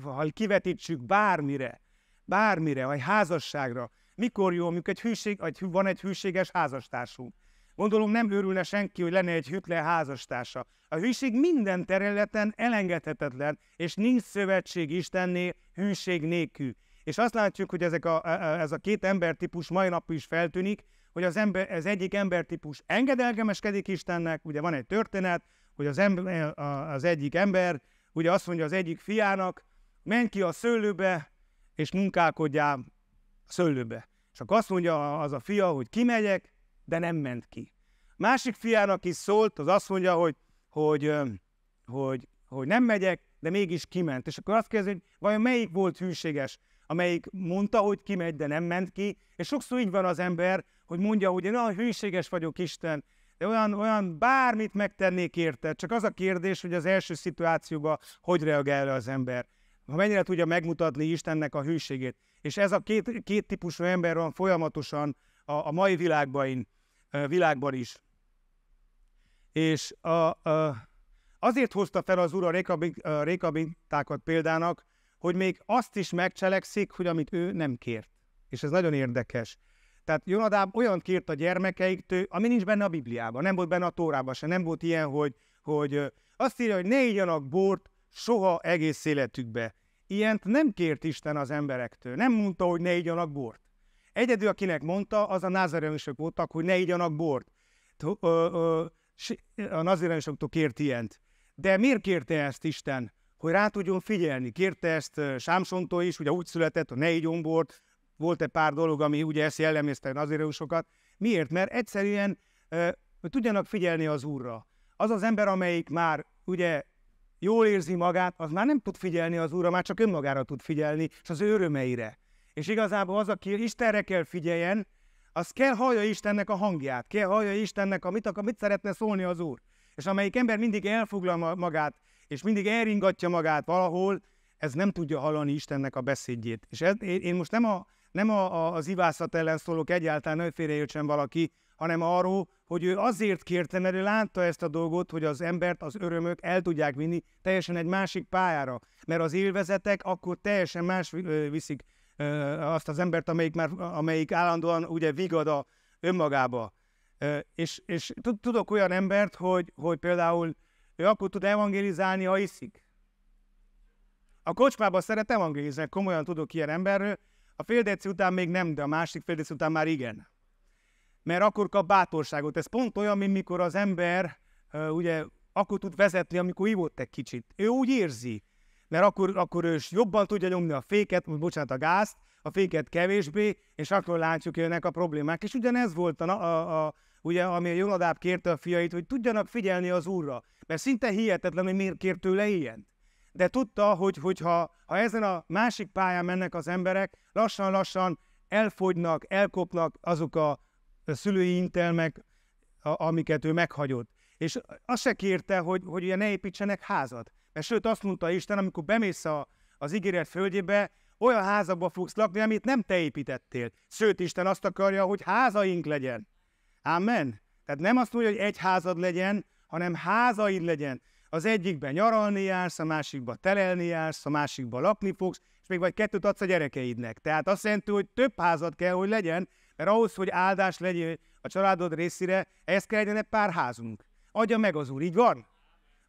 ha kivetítsük bármire, bármire, vagy házasságra. Mikor jó, amikor egy hűség, vagy van egy hűséges házastársunk. Gondolom nem örülne senki, hogy lenne egy Hitler házastársa. A hűség minden területen elengedhetetlen, és nincs szövetség Istenné hűség nélkül. És azt látjuk, hogy ezek a, e, e, ez a két embertípus mai nap is feltűnik, hogy az, ember, az egyik embertípus engedelgemeskedik Istennek, ugye van egy történet, hogy az, ember, az egyik ember ugye azt mondja az egyik fiának, menj ki a szőlőbe, és munkálkodjál a szőlőbe. És akkor azt mondja az a fia, hogy kimegyek, de nem ment ki. Másik fiának is szólt, az azt mondja, hogy, hogy, hogy, hogy nem megyek, de mégis kiment. És akkor azt kérdezi, hogy vajon melyik volt hűséges, amelyik mondta, hogy kimegy, de nem ment ki. És sokszor így van az ember, hogy mondja, hogy én olyan hűséges vagyok Isten, de olyan, olyan bármit megtennék érte. Csak az a kérdés, hogy az első szituációban hogy reagál az ember. Ha mennyire tudja megmutatni Istennek a hűségét. És ez a két, két típusú ember van folyamatosan a, a mai világban világban is. És a, a, azért hozta fel az úr a rékabintákat példának, hogy még azt is megcselekszik, hogy amit ő nem kért. És ez nagyon érdekes. Tehát Jonadáb olyan kért a gyermekeiktől, ami nincs benne a Bibliában, nem volt benne a Tórában se, nem volt ilyen, hogy, hogy azt írja, hogy ne igyanak bort soha egész életükbe. Ilyent nem kért Isten az emberektől. Nem mondta, hogy ne igyanak bort. Egyedül, akinek mondta, az a názereusok voltak, hogy ne igyanak bort. A názerenusoktól kért ilyent. De miért kérte ezt Isten? Hogy rá tudjon figyelni. Kérte ezt Sámsontól is, ugye úgy született, hogy ne igyon bort. Volt egy pár dolog, ami ugye ezt jellemezte a nazireusokat. Miért? Mert egyszerűen hogy tudjanak figyelni az Úrra. Az az ember, amelyik már ugye jól érzi magát, az már nem tud figyelni az Úrra, már csak önmagára tud figyelni, és az örömeire. És igazából az, aki Istenre kell figyeljen, az kell hallja Istennek a hangját, kell hallja Istennek, amit, akar, mit szeretne szólni az Úr. És amelyik ember mindig elfoglal magát, és mindig elringatja magát valahol, ez nem tudja hallani Istennek a beszédjét. És ez, én most nem, a, nem a, a, az ivászat ellen szólok egyáltalán, hogy félreértsen valaki, hanem arról, hogy ő azért kérte, mert ő látta ezt a dolgot, hogy az embert az örömök el tudják vinni teljesen egy másik pályára. Mert az élvezetek akkor teljesen más viszik azt az embert, amelyik, már, amelyik állandóan ugye vigad a önmagába. És, és tudok olyan embert, hogy, hogy például ő akkor tud evangelizálni, ha iszik. A kocsmában szeret evangelizálni, komolyan tudok ilyen emberről, a fél után még nem, de a másik fél után már igen. Mert akkor kap bátorságot. Ez pont olyan, mint mikor az ember ugye akkor tud vezetni, amikor ivott egy kicsit. Ő úgy érzi, mert akkor, akkor ő is jobban tudja nyomni a féket, most bocsánat, a gázt, a féket kevésbé, és akkor látjuk jönnek a problémák. És ugyanez volt a, a, a ugye, ami a Jonadáb kérte a fiait, hogy tudjanak figyelni az úrra. Mert szinte hihetetlen, hogy miért kért tőle ilyent. De tudta, hogy, hogy ha, ha ezen a másik pályán mennek az emberek, lassan-lassan elfogynak, elkopnak azok a szülői intelmek, amiket ő meghagyott. És azt se kérte, hogy, hogy ugye ne építsenek házat. Mert sőt azt mondta Isten, amikor bemész a, az ígéret földjébe, olyan házakba fogsz lakni, amit nem te építettél. Sőt, Isten azt akarja, hogy házaink legyen. Amen. Tehát nem azt mondja, hogy egy házad legyen, hanem házaid legyen. Az egyikben nyaralni jársz, a másikba telelni jársz, a másikba lakni fogsz, és még vagy kettőt adsz a gyerekeidnek. Tehát azt jelenti, hogy több házad kell, hogy legyen, mert ahhoz, hogy áldás legyen a családod részére, ez kell legyen egy pár házunk. Adja meg az Úr, így van?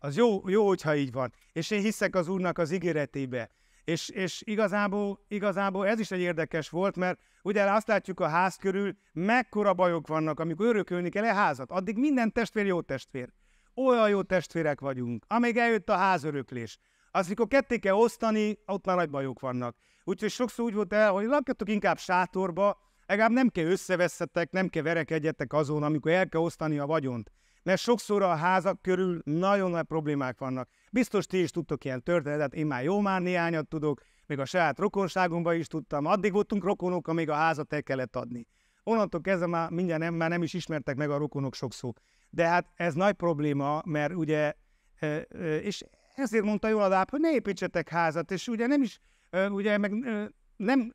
Az jó, jó, hogyha így van. És én hiszek az Úrnak az ígéretébe. És, és igazából, igazából ez is egy érdekes volt, mert ugye azt látjuk a ház körül, mekkora bajok vannak, amikor örökölni kell egy házat. Addig minden testvér jó testvér. Olyan jó testvérek vagyunk, amíg eljött a házöröklés. Az, amikor ketté kell osztani, ott már nagy bajok vannak. Úgyhogy sokszor úgy volt el, hogy lakjatok inkább sátorba, legalább nem kell összeveszettek, nem kell verekedjetek azon, amikor el kell osztani a vagyont mert sokszor a házak körül nagyon nagy problémák vannak. Biztos ti is tudtok ilyen történetet, én már jó már néhányat tudok, még a saját rokonságomban is tudtam, addig voltunk rokonok, amíg a házat el kellett adni. Onnantól kezdve már mindjárt nem, már nem is ismertek meg a rokonok sokszor. De hát ez nagy probléma, mert ugye, és ezért mondta jól Adáb, hogy ne építsetek házat, és ugye nem is, ugye meg nem,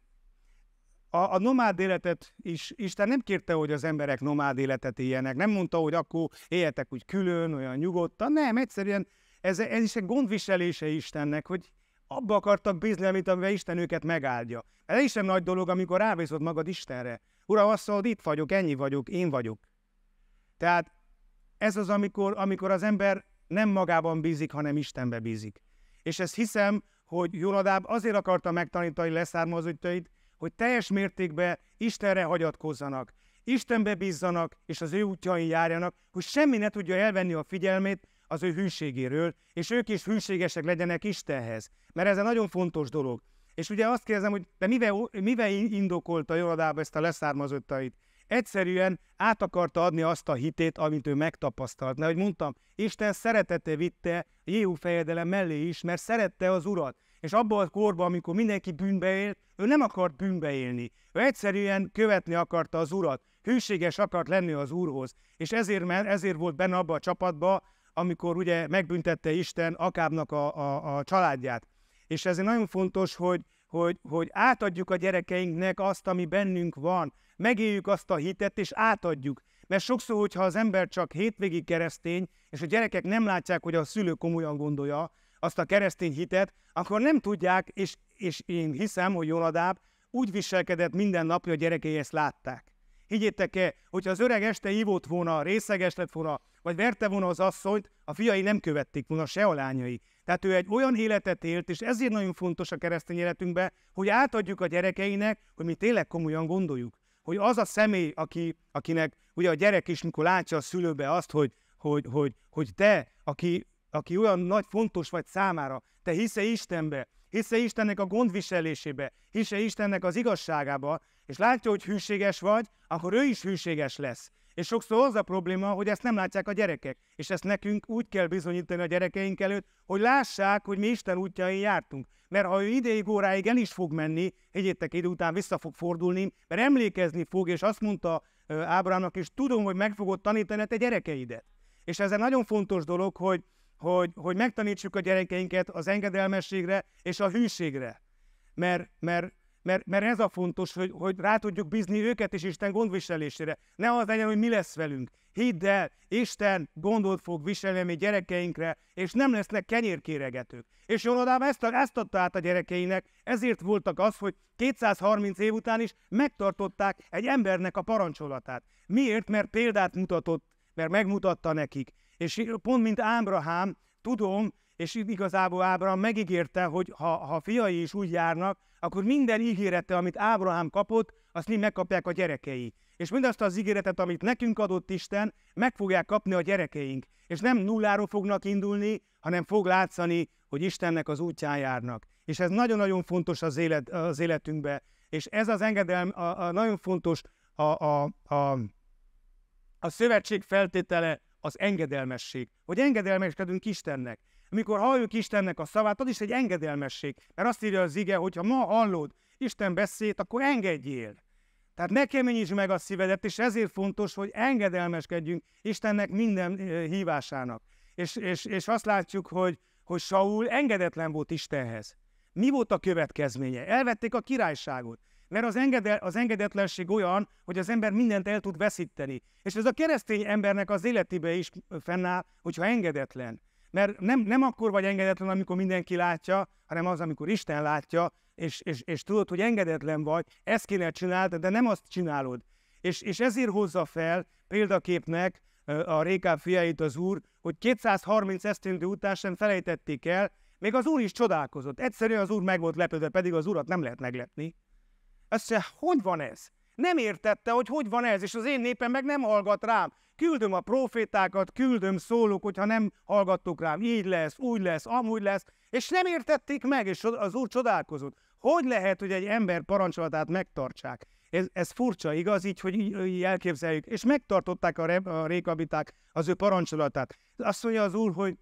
a, a nomád életet is, Isten nem kérte, hogy az emberek nomád életet éljenek, nem mondta, hogy akkor éljetek úgy külön, olyan nyugodtan, nem, egyszerűen ez, ez is egy gondviselése Istennek, hogy abba akartak bízni, amit amivel Isten őket megáldja. Ez is sem nagy dolog, amikor rábízod magad Istenre. Uram, azt mondod, itt vagyok, ennyi vagyok, én vagyok. Tehát ez az, amikor, amikor az ember nem magában bízik, hanem Istenbe bízik. És ezt hiszem, hogy Jóladáb azért akarta megtanítani leszármazottjait, hogy teljes mértékben Istenre hagyatkozzanak, Istenbe bízzanak, és az ő útjain járjanak, hogy semmi ne tudja elvenni a figyelmét az ő hűségéről, és ők is hűségesek legyenek Istenhez. Mert ez egy nagyon fontos dolog. És ugye azt kérdezem, hogy de mivel, mivel indokolta Jonadába ezt a leszármazottait? Egyszerűen át akarta adni azt a hitét, amit ő megtapasztalt. Mert, ahogy mondtam, Isten szeretete vitte Jéhu fejedelem mellé is, mert szerette az urat és abban a korban, amikor mindenki bűnbe él, ő nem akart bűnbe élni. Ő egyszerűen követni akarta az urat, hűséges akart lenni az úrhoz, és ezért, mert ezért volt benne abba a csapatba, amikor ugye megbüntette Isten Akábnak a, a, a családját. És ezért nagyon fontos, hogy, hogy, hogy átadjuk a gyerekeinknek azt, ami bennünk van, megéljük azt a hitet, és átadjuk. Mert sokszor, hogyha az ember csak hétvégi keresztény, és a gyerekek nem látják, hogy a szülő komolyan gondolja, azt a keresztény hitet, akkor nem tudják, és, és én hiszem, hogy Jonadáb úgy viselkedett minden napja, a gyerekei ezt látták. Higgyétek e hogyha az öreg este ívott volna, részeges lett volna, vagy verte volna az asszonyt, a fiai nem követték volna, se a lányai. Tehát ő egy olyan életet élt, és ezért nagyon fontos a keresztény életünkbe, hogy átadjuk a gyerekeinek, hogy mi tényleg komolyan gondoljuk. Hogy az a személy, aki, akinek ugye a gyerek is, mikor látja a szülőbe azt, hogy, hogy, hogy, hogy te, aki aki olyan nagy fontos vagy számára, te hisze Istenbe, hisze Istennek a gondviselésébe, hisze Istennek az igazságába, és látja, hogy hűséges vagy, akkor ő is hűséges lesz. És sokszor az a probléma, hogy ezt nem látják a gyerekek. És ezt nekünk úgy kell bizonyítani a gyerekeink előtt, hogy lássák, hogy mi Isten útjain jártunk. Mert ha ő ideig óráig el is fog menni, higgyétek, idő után vissza fog fordulni, mert emlékezni fog, és azt mondta Ábrámnak, és tudom, hogy meg fogod tanítani a te gyerekeidet. És ez egy nagyon fontos dolog, hogy hogy, hogy megtanítsuk a gyerekeinket az engedelmességre és a hűségre. Mert, mert, mert, mert ez a fontos, hogy, hogy rá tudjuk bízni őket is Isten gondviselésére. Ne az legyen, hogy mi lesz velünk. Hidd el, Isten gondot fog viselni a mi gyerekeinkre, és nem lesznek kenyérkéregetők. És Jonadám ezt, ezt adta át a gyerekeinek, ezért voltak az, hogy 230 év után is megtartották egy embernek a parancsolatát. Miért? Mert példát mutatott, mert megmutatta nekik. És pont mint Ábrahám, tudom, és igazából Ábrahám megígérte, hogy ha, ha fiai is úgy járnak, akkor minden ígérete, amit Ábrahám kapott, azt mind megkapják a gyerekei. És mindazt az ígéretet, amit nekünk adott Isten, meg fogják kapni a gyerekeink. És nem nulláról fognak indulni, hanem fog látszani, hogy Istennek az útján járnak. És ez nagyon-nagyon fontos az, élet, az életünkbe. És ez az engedelm a, a nagyon fontos a, a, a, a szövetség feltétele az engedelmesség, hogy engedelmeskedünk Istennek. Amikor halljuk Istennek a szavát, az is egy engedelmesség, mert azt írja az ige, hogy ha ma hallod Isten beszéd, akkor engedjél. Tehát ne keményítsd meg a szívedet, és ezért fontos, hogy engedelmeskedjünk Istennek minden hívásának. És, és, és azt látjuk, hogy, hogy Saul engedetlen volt Istenhez. Mi volt a következménye? Elvették a királyságot. Mert az, engede, az engedetlenség olyan, hogy az ember mindent el tud veszíteni. És ez a keresztény embernek az életébe is fennáll, hogyha engedetlen. Mert nem, nem akkor vagy engedetlen, amikor mindenki látja, hanem az, amikor Isten látja, és, és, és tudod, hogy engedetlen vagy, ezt kéne csinálni, de nem azt csinálod. És, és ezért hozza fel példaképnek a Rékáb fiait az úr, hogy 230 esztendő után sem felejtették el, még az úr is csodálkozott. Egyszerűen az úr meg volt lepődve, pedig az urat nem lehet meglepni. Azt mondja, hogy van ez? Nem értette, hogy hogy van ez, és az én népem meg nem hallgat rám. Küldöm a profétákat, küldöm szólók, hogyha nem hallgattok rám, így lesz, úgy lesz, amúgy lesz, és nem értették meg, és az úr csodálkozott. Hogy lehet, hogy egy ember parancsolatát megtartsák? Ez, ez furcsa, igaz, így, hogy így, így elképzeljük. És megtartották a, re, a rékabiták az ő parancsolatát. Azt mondja az úr, hogy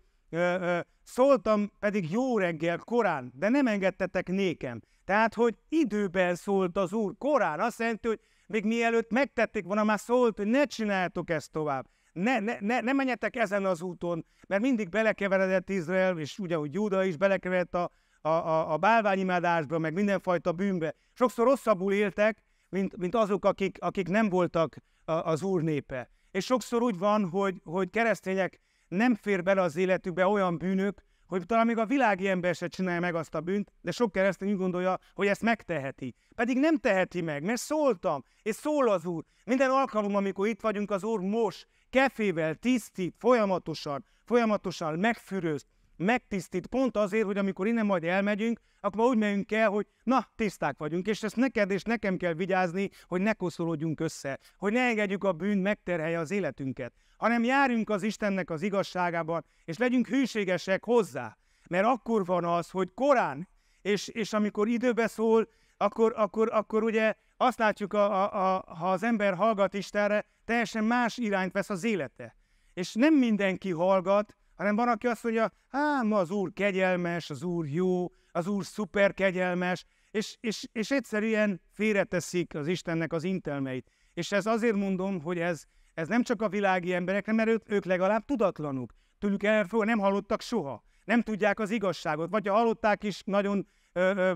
szóltam pedig jó reggel korán, de nem engedtetek nékem. Tehát, hogy időben szólt az Úr korán, azt jelenti, hogy még mielőtt megtették volna, már szólt, hogy ne csináljátok ezt tovább. Ne, ne, ne, ne menjetek ezen az úton, mert mindig belekeveredett Izrael, és ugyanúgy Júda is belekeveredett a, a, a, a bálványimádásba, meg mindenfajta bűnbe. Sokszor rosszabbul éltek, mint, mint azok, akik, akik nem voltak a, az Úr népe. És sokszor úgy van, hogy, hogy keresztények nem fér bele az életükbe olyan bűnök, hogy talán még a világi ember se csinálja meg azt a bűnt, de sok keresztény úgy gondolja, hogy ezt megteheti. Pedig nem teheti meg, mert szóltam, és szól az Úr. Minden alkalom, amikor itt vagyunk, az Úr most kefével tisztít, folyamatosan, folyamatosan megfürőz, megtisztít, pont azért, hogy amikor innen majd elmegyünk, akkor úgy megyünk el, hogy na, tiszták vagyunk, és ezt neked és nekem kell vigyázni, hogy ne koszolódjunk össze, hogy ne engedjük a bűn megterhelje az életünket, hanem járjunk az Istennek az igazságában, és legyünk hűségesek hozzá. Mert akkor van az, hogy korán, és, és amikor időbe szól, akkor, akkor, akkor ugye azt látjuk, a, a, a, ha az ember hallgat Istenre, teljesen más irányt vesz az élete. És nem mindenki hallgat, hanem van, aki azt mondja, ám az úr kegyelmes, az úr jó, az úr szuper kegyelmes, és, és, és egyszerűen félreteszik az Istennek az intelmeit. És ez azért mondom, hogy ez, ez nem csak a világi emberekre, mert ők, ők legalább tudatlanuk. Tőlük elfog, nem hallottak soha. Nem tudják az igazságot. Vagy ha hallották is nagyon ö, ö,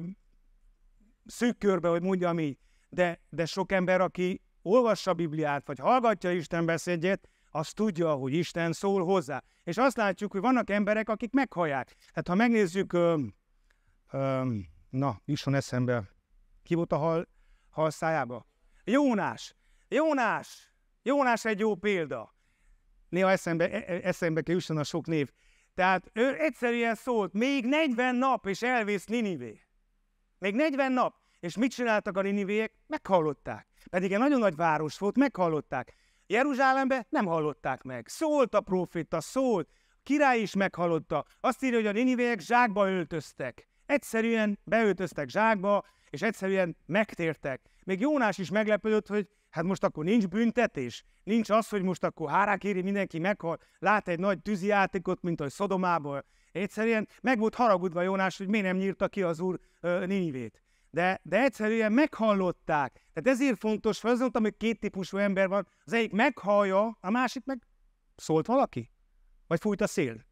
szűk körbe, hogy mondjam így. De, de sok ember, aki olvassa a Bibliát, vagy hallgatja Isten beszédjét, azt tudja, hogy Isten szól hozzá. És azt látjuk, hogy vannak emberek, akik meghallják. Hát ha megnézzük, ö, ö, na, jusson eszembe, ki volt a hal, hal szájába? Jónás! Jónás! Jónás egy jó példa. Néha eszembe, e, e, eszembe kell jusson a sok név. Tehát ő egyszerűen szólt, még 40 nap, és elvész Ninivé. Még 40 nap. És mit csináltak a ninivéek? Meghallották. Pedig egy nagyon nagy város volt, meghallották. Jeruzsálembe nem hallották meg. Szólt a proféta, szólt, a király is meghallotta. Azt írja, hogy a ninivéek zsákba öltöztek. Egyszerűen beöltöztek zsákba, és egyszerűen megtértek. Még Jónás is meglepődött, hogy hát most akkor nincs büntetés, nincs az, hogy most akkor hárákéri mindenki meghal, lát egy nagy játékot, mint ahogy Szodomából. Egyszerűen meg volt haragudva Jónás, hogy miért nem nyírta ki az úr ö, Ninivét de, de egyszerűen meghallották. Tehát ezért fontos, hogy azért hogy két típusú ember van, az egyik meghallja, a másik meg szólt valaki, vagy fújt a szél.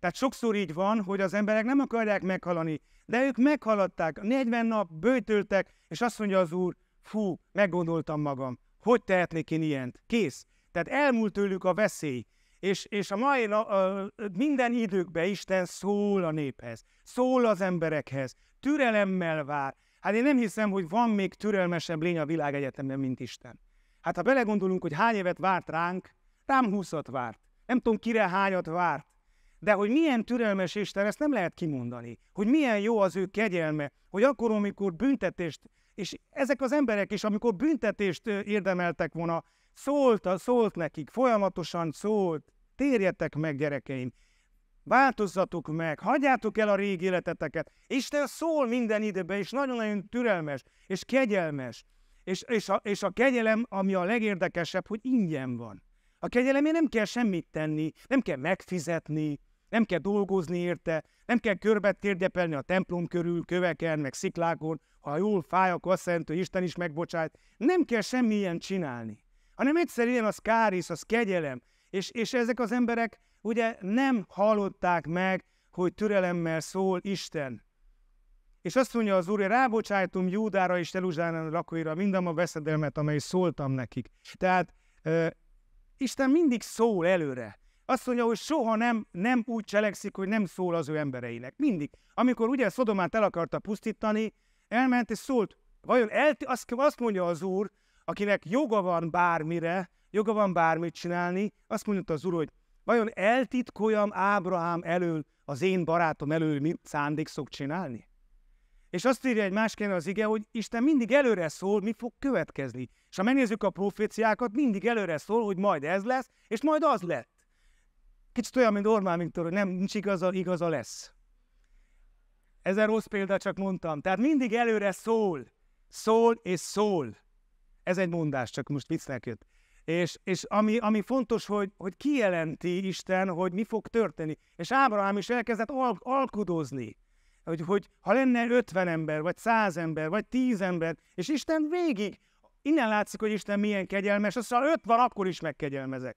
Tehát sokszor így van, hogy az emberek nem akarják meghalani, de ők meghaladták, 40 nap bőtöltek, és azt mondja az úr, fú, meggondoltam magam, hogy tehetnék én ilyent? Kész. Tehát elmúlt tőlük a veszély. És, és a mai a, minden időkben Isten szól a néphez, szól az emberekhez, türelemmel vár. Hát én nem hiszem, hogy van még türelmesebb lény a világegyetemben, mint Isten. Hát ha belegondolunk, hogy hány évet várt ránk, rám húszat várt. Nem tudom, kire hányat várt. De hogy milyen türelmes Isten, ezt nem lehet kimondani. Hogy milyen jó az ő kegyelme, hogy akkor, amikor büntetést, és ezek az emberek is, amikor büntetést érdemeltek volna, Szólt, szólt nekik, folyamatosan szólt, térjetek meg gyerekeim, változzatok meg, hagyjátok el a régi életeteket. Isten szól minden idebe és nagyon-nagyon türelmes, és kegyelmes. És, és, a, és a kegyelem, ami a legérdekesebb, hogy ingyen van. A kegyelemért nem kell semmit tenni, nem kell megfizetni, nem kell dolgozni érte, nem kell körbet térdepelni a templom körül, köveken, meg sziklákon, ha jól fáj, akkor azt jelenti, hogy Isten is megbocsájt. Nem kell semmilyen csinálni hanem egyszerűen az kárész, az kegyelem. És, és ezek az emberek ugye nem hallották meg, hogy türelemmel szól Isten. És azt mondja az Úr, hogy rábocsájtom Júdára és Jeruzsálem lakóira minden a veszedelmet, amely szóltam nekik. Tehát e, Isten mindig szól előre. Azt mondja, hogy soha nem, nem úgy cselekszik, hogy nem szól az ő embereinek. Mindig. Amikor ugye Szodomát el akarta pusztítani, elment és szólt. Vajon el, azt, azt mondja az Úr, akinek joga van bármire, joga van bármit csinálni, azt mondta az úr, hogy vajon eltitkoljam Ábrahám elől, az én barátom elől mi szok csinálni? És azt írja egy másik az ige, hogy Isten mindig előre szól, mi fog következni. És ha megnézzük a proféciákat, mindig előre szól, hogy majd ez lesz, és majd az lett. Kicsit olyan, mint Ormán Viktor, hogy nem, nincs igaza, igaza lesz. Ezer rossz példát csak mondtam. Tehát mindig előre szól, szól és szól. Ez egy mondás, csak most viccnek jött. És, és ami, ami fontos, hogy, hogy kijelenti Isten, hogy mi fog történni. És Ábrahám is elkezdett al- alkudozni, hogy, hogy ha lenne 50 ember, vagy 100 ember, vagy 10 ember, és Isten végig, innen látszik, hogy Isten milyen kegyelmes, ha 5 van, akkor is megkegyelmezek.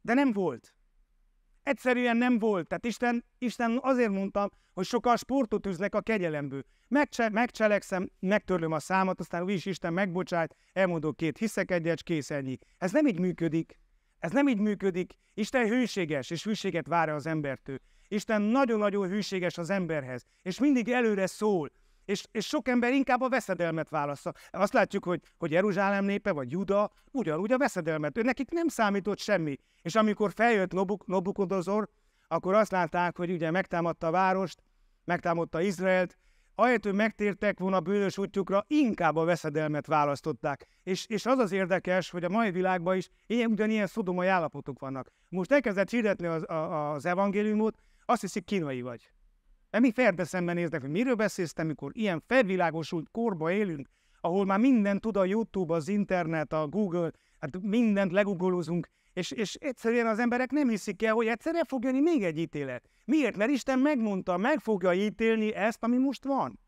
De nem volt. Egyszerűen nem volt. Tehát Isten, Isten azért mondtam, hogy sokan sportot üznek a kegyelemből. Megcse, megcselekszem, megtörlöm a számot, aztán úgyis Isten megbocsájt, elmondok két hiszek egyet, kész ennyi. Ez nem így működik. Ez nem így működik. Isten hűséges, és hűséget vár az embertől. Isten nagyon-nagyon hűséges az emberhez, és mindig előre szól és, és sok ember inkább a veszedelmet válaszza. Azt látjuk, hogy, hogy Jeruzsálem népe, vagy Juda, ugyanúgy a veszedelmet. Ő nekik nem számított semmi. És amikor feljött Nobuk, Nobukodozor, akkor azt látták, hogy ugye megtámadta a várost, megtámadta Izraelt, ahelyett, hogy megtértek volna a bűnös útjukra, inkább a veszedelmet választották. És, és az az érdekes, hogy a mai világban is ilyen, ugyanilyen szodomai állapotok vannak. Most elkezdett hirdetni az, a, az evangéliumot, azt hiszik kínai vagy. De mi ferde néznek, hogy miről beszélsz, mikor ilyen felvilágosult korba élünk, ahol már minden tud a YouTube, az internet, a Google, hát mindent legugolozunk, és, és egyszerűen az emberek nem hiszik el, hogy egyszerre fog jönni még egy ítélet. Miért? Mert Isten megmondta, meg fogja ítélni ezt, ami most van.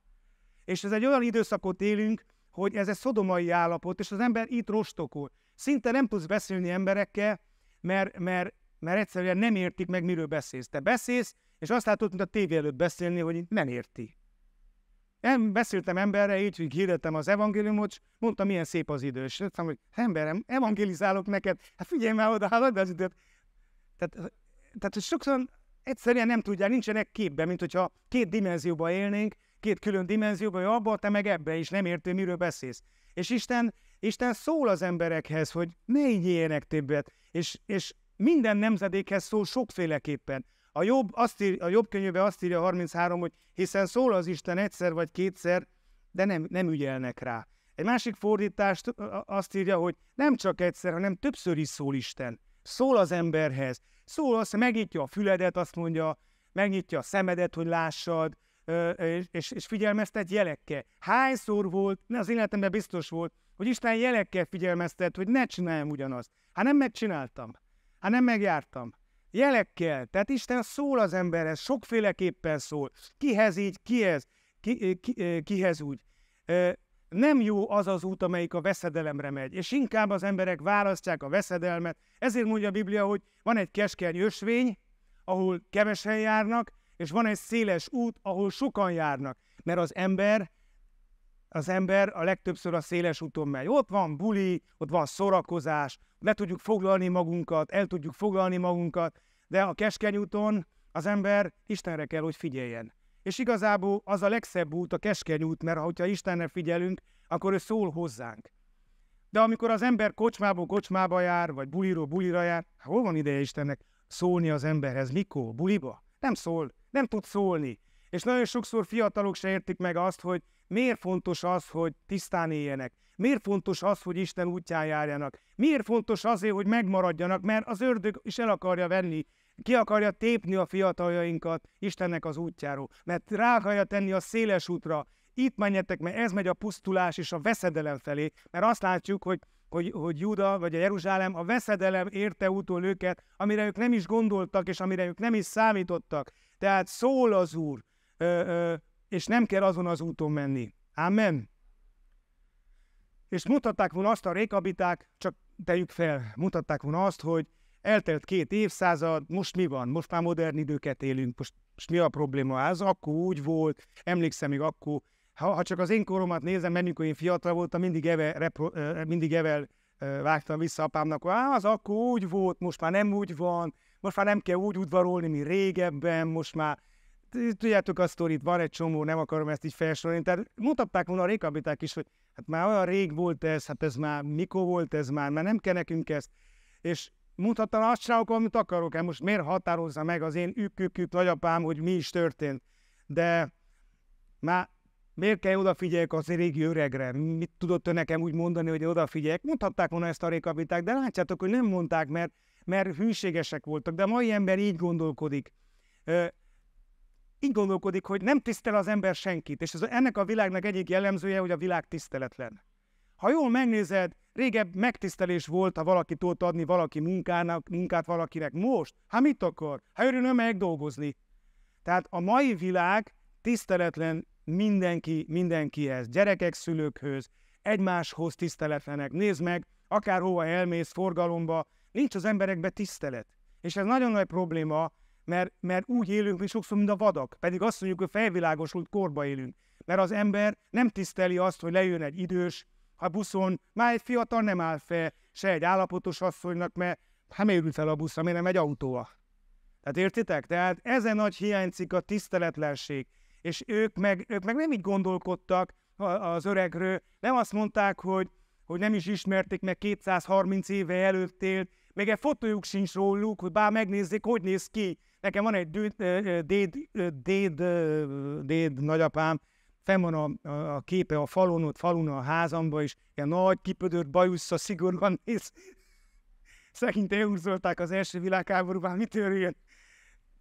És ez egy olyan időszakot élünk, hogy ez egy szodomai állapot, és az ember itt rostokol. Szinte nem tudsz beszélni emberekkel, mert, mert, mert egyszerűen nem értik meg, miről beszélsz. Te beszélsz, és azt látott, mint a tévé előtt beszélni, hogy nem érti. Nem beszéltem emberre, így hogy hirdettem az evangéliumot, és mondtam, milyen szép az idő. És mondtam, hogy emberem, evangelizálok neked, hát figyelj már oda, hát az időt. Tehát, tehát hogy sokszor egyszerűen nem tudják, nincsenek képben, mint hogyha két dimenzióban élnénk, két külön dimenzióban, hogy abban te meg ebbe is nem értő, miről beszélsz. És Isten, Isten szól az emberekhez, hogy ne így többet, és, és minden nemzedékhez szól sokféleképpen. A jobb, azt ír, a jobb könyvben azt írja 33, hogy hiszen szól az Isten egyszer vagy kétszer, de nem, nem ügyelnek rá. Egy másik fordítást azt írja, hogy nem csak egyszer, hanem többször is szól Isten. Szól az emberhez. Szól azt, megnyitja a füledet, azt mondja, megnyitja a szemedet, hogy lássad, és, és figyelmeztet jelekkel. Hányszor volt, az életemben biztos volt, hogy Isten jelekkel figyelmeztet, hogy ne csináljam ugyanazt. Hát nem megcsináltam. Hát nem megjártam jelekkel. Tehát Isten szól az emberhez, sokféleképpen szól. Kihez így, kihez, ki, ki, kihez úgy. Nem jó az az út, amelyik a veszedelemre megy, és inkább az emberek választják a veszedelmet. Ezért mondja a Biblia, hogy van egy keskeny ösvény, ahol kevesen járnak, és van egy széles út, ahol sokan járnak. Mert az ember az ember a legtöbbször a széles úton megy. Ott van buli, ott van szórakozás, le tudjuk foglalni magunkat, el tudjuk foglalni magunkat, de a keskeny úton az ember Istenre kell, hogy figyeljen. És igazából az a legszebb út a keskeny út, mert ha Istenre figyelünk, akkor ő szól hozzánk. De amikor az ember kocsmából kocsmába jár, vagy buliról bulira jár, hol van ideje Istennek szólni az emberhez? Mikor? Buliba? Nem szól, nem tud szólni. És nagyon sokszor fiatalok se értik meg azt, hogy miért fontos az, hogy tisztán éljenek. Miért fontos az, hogy Isten útján járjanak? Miért fontos azért, hogy megmaradjanak? Mert az ördög is el akarja venni, ki akarja tépni a fiataljainkat Istennek az útjáról. Mert rá akarja tenni a széles útra. Itt menjetek, mert ez megy a pusztulás és a veszedelem felé. Mert azt látjuk, hogy hogy, hogy Júda vagy a Jeruzsálem a veszedelem érte úton őket, amire ők nem is gondoltak, és amire ők nem is számítottak. Tehát szól az Úr, és nem kell azon az úton menni. Amen. És mutatták volna azt a rékabiták, csak tegyük fel, mutatták volna azt, hogy eltelt két évszázad, most mi van? Most már modern időket élünk, most, most mi a probléma? Ez akkor úgy volt, emlékszem még akkor, ha, ha csak az én koromat nézem, mert mikor én fiatal voltam, mindig evel, repro, mindig evel vágtam vissza apámnak, hogy az akkor úgy volt, most már nem úgy van, most már nem kell úgy udvarolni, mint régebben, most már tudjátok a sztorit, van egy csomó, nem akarom ezt így felsorolni. Tehát mutatták volna a rékabiták is, hogy hát már olyan rég volt ez, hát ez már mikor volt ez már, már nem kell nekünk ezt. És mutattam azt csinálok, amit akarok. Hát most miért határozza meg az én ükk nagyapám, hogy mi is történt? De már miért kell odafigyeljek az régi öregre? Mit tudott ő nekem úgy mondani, hogy odafigyeljek? Mutatták volna ezt a rékabiták, de látjátok, hogy nem mondták, mert, mert hűségesek voltak. De a mai ember így gondolkodik így gondolkodik, hogy nem tisztel az ember senkit, és ez, ennek a világnak egyik jellemzője, hogy a világ tiszteletlen. Ha jól megnézed, régebb megtisztelés volt, ha valaki tudott adni valaki munkának, munkát valakinek. Most? Hát mit akar? Hát meg dolgozni. Tehát a mai világ tiszteletlen mindenki, mindenkihez, gyerekek, szülőkhöz, egymáshoz tiszteletlenek. Nézd meg, akárhova elmész, forgalomba, nincs az emberekbe tisztelet. És ez nagyon nagy probléma, mert, mert úgy élünk mi sokszor, mint a vadak. Pedig azt mondjuk, hogy felvilágosult korba élünk. Mert az ember nem tiszteli azt, hogy lejön egy idős, ha buszon már egy fiatal nem áll fel, se egy állapotos asszonynak, mert hát miért fel a buszra, miért nem egy autóval? Tehát értitek? Tehát ezen nagy hiányzik a tiszteletlenség. És ők meg, ők meg nem így gondolkodtak az öregről, nem azt mondták, hogy, hogy nem is ismerték, meg 230 éve előtt élt, még egy fotójuk sincs róluk, hogy bár megnézzék, hogy néz ki. Nekem van egy déd, déd, déd, nagyapám, fenn van a, a, képe a falon, ott falun a házamba is, ilyen nagy, kipödött bajussza, szigorúan néz. Szerint elhúzolták az első világháborúban, mit törjön.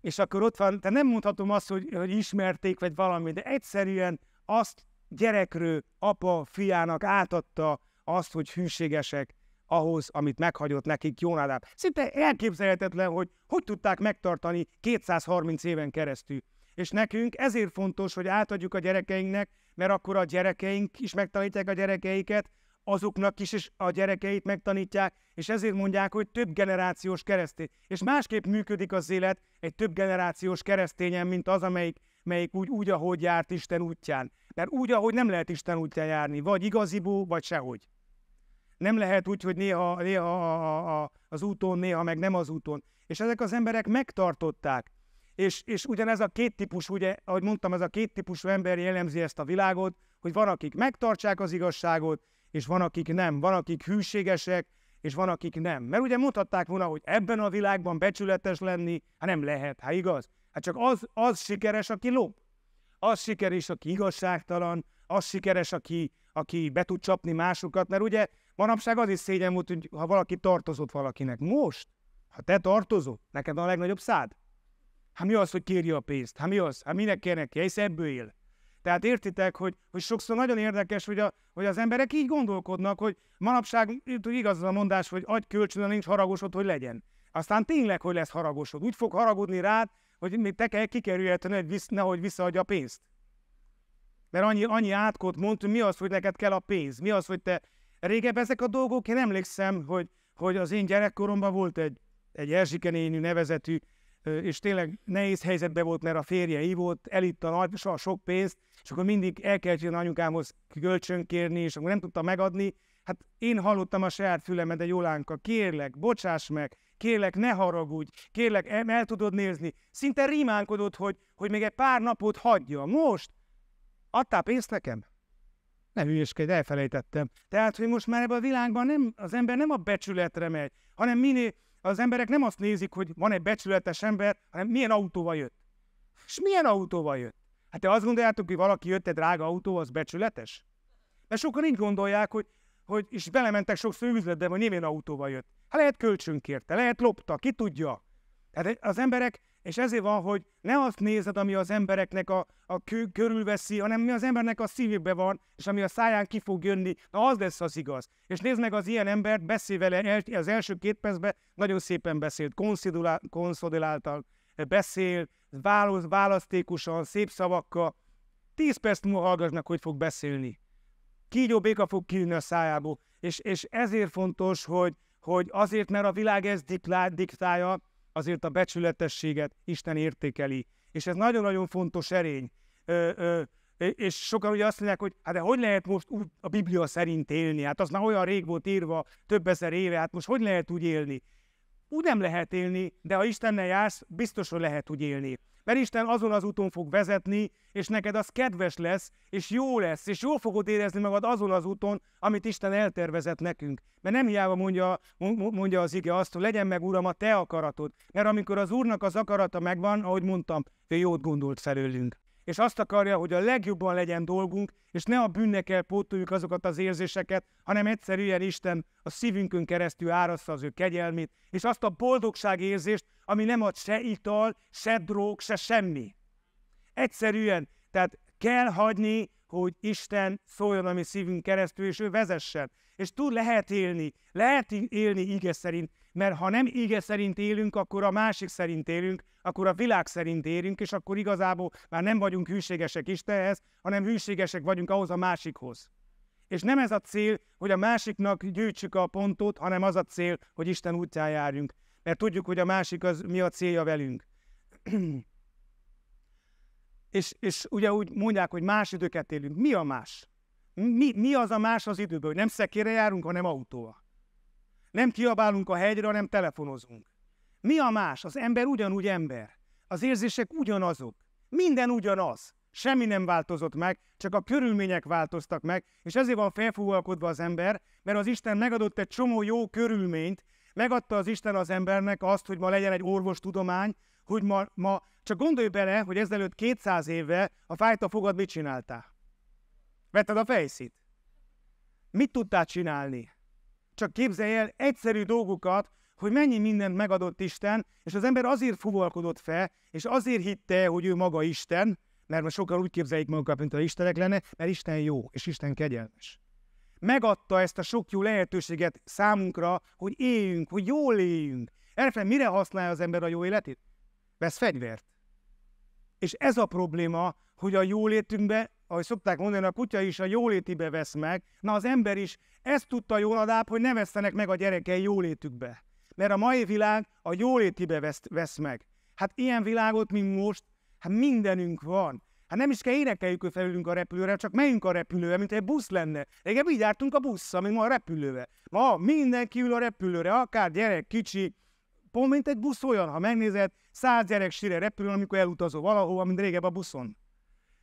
És akkor ott van, tehát nem mondhatom azt, hogy, hogy ismerték, vagy valami, de egyszerűen azt gyerekről apa fiának átadta azt, hogy hűségesek ahhoz, amit meghagyott nekik Jónádám. Szinte elképzelhetetlen, hogy hogy tudták megtartani 230 éven keresztül. És nekünk ezért fontos, hogy átadjuk a gyerekeinknek, mert akkor a gyerekeink is megtanítják a gyerekeiket, azoknak is, is a gyerekeit megtanítják, és ezért mondják, hogy több generációs keresztény. És másképp működik az élet egy több generációs keresztényen, mint az, amelyik melyik úgy, úgy, ahogy járt Isten útján. Mert úgy, ahogy nem lehet Isten útján járni, vagy igazibú, vagy sehogy. Nem lehet úgy, hogy néha, néha a, a, az úton, néha meg nem az úton. És ezek az emberek megtartották. És, és ugyanez a két típus, ugye, ahogy mondtam, ez a két típusú ember jellemzi ezt a világot, hogy van, akik megtartsák az igazságot, és van, akik nem. Van, akik hűségesek, és van, akik nem. Mert ugye mondhatták volna, hogy ebben a világban becsületes lenni, hát nem lehet, hát igaz? Hát csak az, az sikeres, aki lop. Az sikeres, aki igazságtalan, az sikeres, aki, aki be tud csapni másokat, mert ugye Manapság az is szégyen volt, hogy ha valaki tartozott valakinek. Most, ha te tartozol, neked van a legnagyobb szád. Hát mi az, hogy kérje a pénzt? Hát mi az? Hát minek kér neki? Hisz ebből él. Tehát értitek, hogy, hogy sokszor nagyon érdekes, hogy, a, hogy az emberek így gondolkodnak, hogy manapság igaz az a mondás, hogy adj kölcsön, nincs haragosod, hogy legyen. Aztán tényleg, hogy lesz haragosod. Úgy fog haragudni rád, hogy még te kell kikerülheted, hogy visz, nehogy visszaadja a pénzt. Mert annyi, annyi átkot mondtunk, mi az, hogy neked kell a pénz, mi az, hogy te Régebb ezek a dolgok, én emlékszem, hogy, hogy az én gyerekkoromban volt egy, egy Erzsike nénű nevezetű, és tényleg nehéz helyzetben volt, mert a férje ívott, elitt a nagy, a sok pénzt, és akkor mindig el kellett jönni anyukámhoz kölcsön kérni, és akkor nem tudta megadni. Hát én hallottam a saját fülemet, de Jolánka, kérlek, bocsáss meg, kérlek, ne haragudj, kérlek, el, el tudod nézni. Szinte rímánkodott, hogy, hogy még egy pár napot hagyja. Most? Adtál pénzt nekem? Ne hülyeskedj, elfelejtettem. Tehát, hogy most már ebben a világban nem, az ember nem a becsületre megy, hanem minél, az emberek nem azt nézik, hogy van egy becsületes ember, hanem milyen autóval jött. És milyen autóval jött? Hát te azt gondoljátok, hogy valaki jött egy drága autó, az becsületes? Mert sokan így gondolják, hogy, hogy és belementek sokszor üzletbe, hogy milyen autóval jött. Hát lehet kölcsönkérte, lehet lopta, ki tudja. Tehát az emberek és ezért van, hogy ne azt nézed, ami az embereknek a, a kő, körülveszi, hanem mi az embernek a szívébe van, és ami a száján ki fog jönni, na az lesz az igaz. És nézd meg az ilyen embert, beszél vele el, az első két percben, nagyon szépen beszélt, konszolidáltan beszél, válasz, választékosan, szép szavakkal. Tíz perc múlva hallgatnak, hogy fog beszélni. Kígyó béka fog kijönni a szájából. És, és ezért fontos, hogy, hogy azért, mert a világ ezt diktálja, azért a becsületességet Isten értékeli. És ez nagyon-nagyon fontos erény. Ö, ö, és sokan ugye azt mondják, hogy hát de hogy lehet most úgy a Biblia szerint élni? Hát az már olyan rég volt írva, több ezer éve, hát most hogy lehet úgy élni? úgy nem lehet élni, de ha Istennel jársz, biztos, hogy lehet úgy élni. Mert Isten azon az úton fog vezetni, és neked az kedves lesz, és jó lesz, és jól fogod érezni magad azon az úton, amit Isten eltervezett nekünk. Mert nem hiába mondja, mondja az ige azt, hogy legyen meg, Uram, a te akaratod. Mert amikor az Úrnak az akarata megvan, ahogy mondtam, ő jót gondolt felőlünk és azt akarja, hogy a legjobban legyen dolgunk, és ne a bűnnekkel pótoljuk azokat az érzéseket, hanem egyszerűen Isten a szívünkön keresztül árassza az ő kegyelmét, és azt a boldogság érzést, ami nem ad se ital, se drog, se semmi. Egyszerűen, tehát kell hagyni, hogy Isten szóljon a mi szívünk keresztül, és ő vezessen. És túl lehet élni, lehet élni ige szerint, mert ha nem ége szerint élünk, akkor a másik szerint élünk, akkor a világ szerint élünk, és akkor igazából már nem vagyunk hűségesek Istenhez, hanem hűségesek vagyunk ahhoz a másikhoz. És nem ez a cél, hogy a másiknak gyűjtsük a pontot, hanem az a cél, hogy Isten útján járjunk. Mert tudjuk, hogy a másik az mi a célja velünk. és, és ugye úgy mondják, hogy más időket élünk. Mi a más? Mi, mi az a más az időből? Nem szekére járunk, hanem autóval. Nem kiabálunk a hegyre, hanem telefonozunk. Mi a más? Az ember ugyanúgy ember. Az érzések ugyanazok. Minden ugyanaz. Semmi nem változott meg, csak a körülmények változtak meg, és ezért van felfúvalkodva az ember, mert az Isten megadott egy csomó jó körülményt, megadta az Isten az embernek azt, hogy ma legyen egy orvostudomány, hogy ma, ma csak gondolj bele, hogy ezelőtt 200 évvel a fájta fogad mit csináltál? Vetted a fejszit? Mit tudtál csinálni? Csak képzelj el egyszerű dolgokat, hogy mennyi mindent megadott Isten, és az ember azért fuvalkodott fel, és azért hitte, hogy ő maga Isten, mert most sokan úgy képzeljük magukat, mint a Istenek lenne, mert Isten jó, és Isten kegyelmes. Megadta ezt a sok jó lehetőséget számunkra, hogy éljünk, hogy jól éljünk. Erre mire használja az ember a jó életét? Vesz fegyvert. És ez a probléma, hogy a jólétünkbe, ahogy szokták mondani, a kutya is a jólétibe vesz meg, na az ember is ezt tudta adább, hogy ne vesztenek meg a gyerekei jólétükbe. Mert a mai világ a jólétibe vesz, vesz meg. Hát ilyen világot, mint most, hát mindenünk van. Hát nem is kell énekeljük, hogy felülünk a repülőre, csak megyünk a repülőre, mint egy busz lenne. Régebben így jártunk a busz, mint ma a repülőre. Ma mindenki ül a repülőre, akár gyerek, kicsi, pont mint egy busz olyan, ha megnézed, száz gyerek sire repülőn, amikor elutazol valahova, mint régebb a buszon.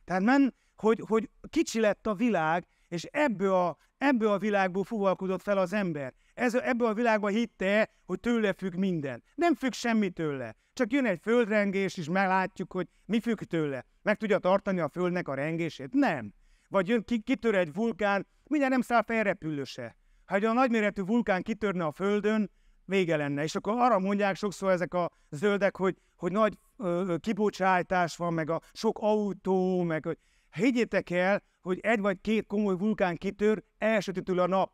Tehát men, hogy, hogy kicsi lett a világ, és ebből a, ebből a világból fuvalkodott fel az ember. Ez, ebből a világban hitte, hogy tőle függ minden. Nem függ semmi tőle. Csak jön egy földrengés, és meglátjuk, hogy mi függ tőle. Meg tudja tartani a földnek a rengését? Nem. Vagy jön, ki, kitör egy vulkán, mindjárt nem száll fel repülőse. Ha egy olyan nagyméretű vulkán kitörne a földön, vége lenne. És akkor arra mondják sokszor ezek a zöldek, hogy, hogy nagy ö, kibocsátás van, meg a sok autó, meg hogy higgyétek el, hogy egy vagy két komoly vulkán kitör, elsötétül a nap.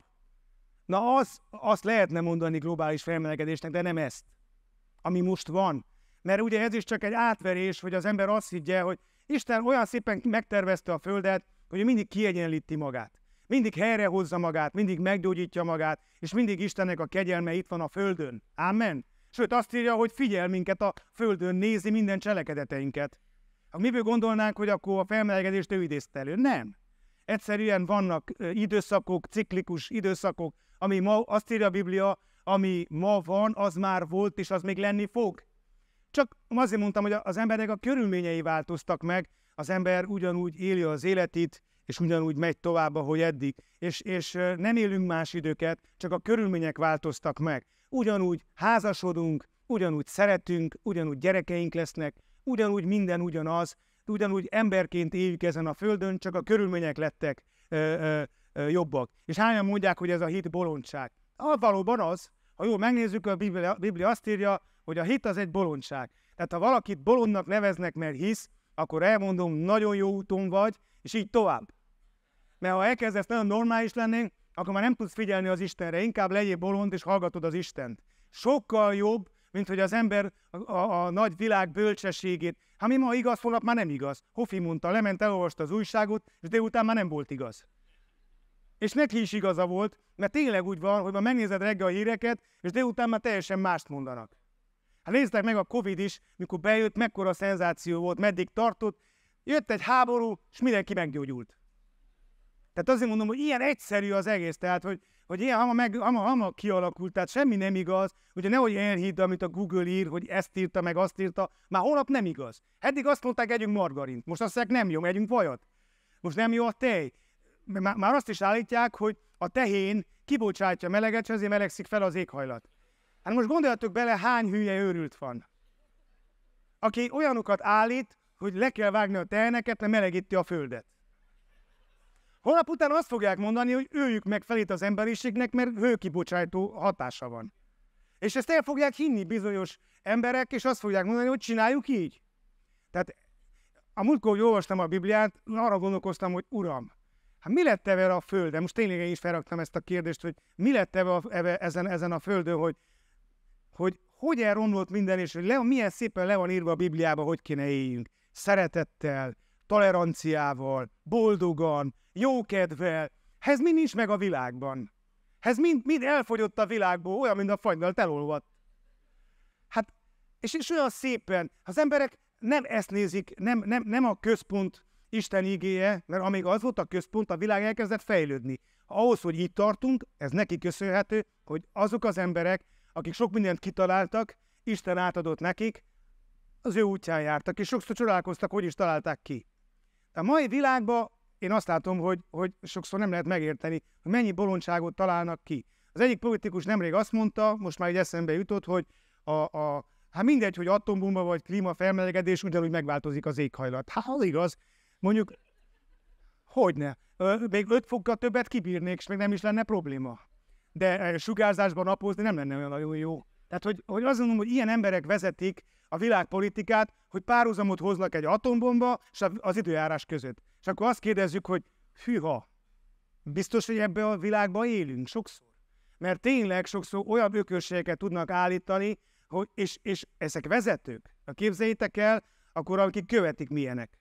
Na az, azt lehetne mondani globális felmelegedésnek, de nem ezt, ami most van. Mert ugye ez is csak egy átverés, hogy az ember azt higgye, hogy Isten olyan szépen megtervezte a Földet, hogy mindig kiegyenlíti magát mindig helyrehozza magát, mindig meggyógyítja magát, és mindig Istennek a kegyelme itt van a földön. Amen. Sőt, azt írja, hogy figyel minket a földön, nézi minden cselekedeteinket. Ha miből gondolnánk, hogy akkor a felmelegedést ő idézte elő? Nem. Egyszerűen vannak időszakok, ciklikus időszakok, ami ma, azt írja a Biblia, ami ma van, az már volt, és az még lenni fog. Csak azért mondtam, hogy az emberek a körülményei változtak meg, az ember ugyanúgy éli az életét, és ugyanúgy megy tovább, ahogy eddig. És, és nem élünk más időket, csak a körülmények változtak meg. Ugyanúgy házasodunk, ugyanúgy szeretünk, ugyanúgy gyerekeink lesznek, ugyanúgy minden ugyanaz, ugyanúgy emberként éljük ezen a földön, csak a körülmények lettek ö, ö, ö, jobbak. És hányan mondják, hogy ez a hit bolondság? A valóban az. Ha jól megnézzük, a Biblia, a Biblia azt írja, hogy a hit az egy bolondság. Tehát ha valakit bolondnak neveznek, mert hisz, akkor elmondom, nagyon jó úton vagy, és így tovább. Mert ha elkezdesz nagyon normális lenni, akkor már nem tudsz figyelni az Istenre, inkább legyél bolond és hallgatod az Istent. Sokkal jobb, mint hogy az ember a, a, a nagy világ bölcsességét, ha hát mi ma igaz, holnap már nem igaz. Hofi mondta, lement, elolvasta az újságot, és délután már nem volt igaz. És neki is igaza volt, mert tényleg úgy van, hogy ma megnézed reggel a híreket, és délután már teljesen mást mondanak. Hát nézzétek meg a Covid is, mikor bejött, mekkora szenzáció volt, meddig tartott, Jött egy háború, és mindenki meggyógyult. Tehát azért mondom, hogy ilyen egyszerű az egész, tehát hogy, hogy ilyen hama, meg, hama, hama kialakult, tehát semmi nem igaz, ugye nehogy elhidd, amit a Google ír, hogy ezt írta, meg azt írta, már holnap nem igaz. Eddig azt mondták, együnk margarint, most azt mondják, nem jó, együnk vajat. Most nem jó a tej. Már, már azt is állítják, hogy a tehén kibocsátja meleget, és azért melegszik fel az éghajlat. Hát most gondoljatok bele, hány hülye őrült van, aki olyanokat állít, hogy le kell vágni a teheneket, mert melegíti a földet. Holnap után azt fogják mondani, hogy őjük meg felét az emberiségnek, mert hőkibocsátó hatása van. És ezt el fogják hinni bizonyos emberek, és azt fogják mondani, hogy csináljuk így. Tehát a múltkor, hogy olvastam a Bibliát, arra gondolkoztam, hogy Uram, hát mi lett evel a de Most tényleg én is felraktam ezt a kérdést, hogy mi lett evel ezen, ezen a Földön, hogy hogy, hogy elromlott minden, és hogy le, milyen szépen le van írva a Bibliába, hogy kéne éljünk szeretettel, toleranciával, boldogan, jókedvel. Ez mind nincs meg a világban. Ez mind, mind elfogyott a világból, olyan, mint a fagynal elolvadt. Hát, és, és olyan szépen, az emberek nem ezt nézik, nem, nem, nem a központ Isten igéje, mert amíg az volt a központ, a világ elkezdett fejlődni. Ahhoz, hogy így tartunk, ez neki köszönhető, hogy azok az emberek, akik sok mindent kitaláltak, Isten átadott nekik, az ő útján jártak, és sokszor csodálkoztak, hogy is találták ki. De a mai világban én azt látom, hogy, hogy sokszor nem lehet megérteni, hogy mennyi bolondságot találnak ki. Az egyik politikus nemrég azt mondta, most már egy eszembe jutott, hogy a, a hát mindegy, hogy atombomba vagy klímafelmelegedés, ugyanúgy megváltozik az éghajlat. Hát az igaz, mondjuk, hogyne, még 5 fokkal többet kibírnék, és még nem is lenne probléma. De eh, sugárzásban napozni nem lenne olyan nagyon jó. Tehát, hogy, hogy azt mondom, hogy ilyen emberek vezetik a világpolitikát, hogy párhuzamot hoznak egy atombomba és az időjárás között. És akkor azt kérdezzük, hogy hűha, biztos, hogy ebben a világban élünk sokszor? Mert tényleg sokszor olyan ökörségeket tudnak állítani, hogy, és, és ezek vezetők. Ha képzeljétek el, akkor akik követik milyenek.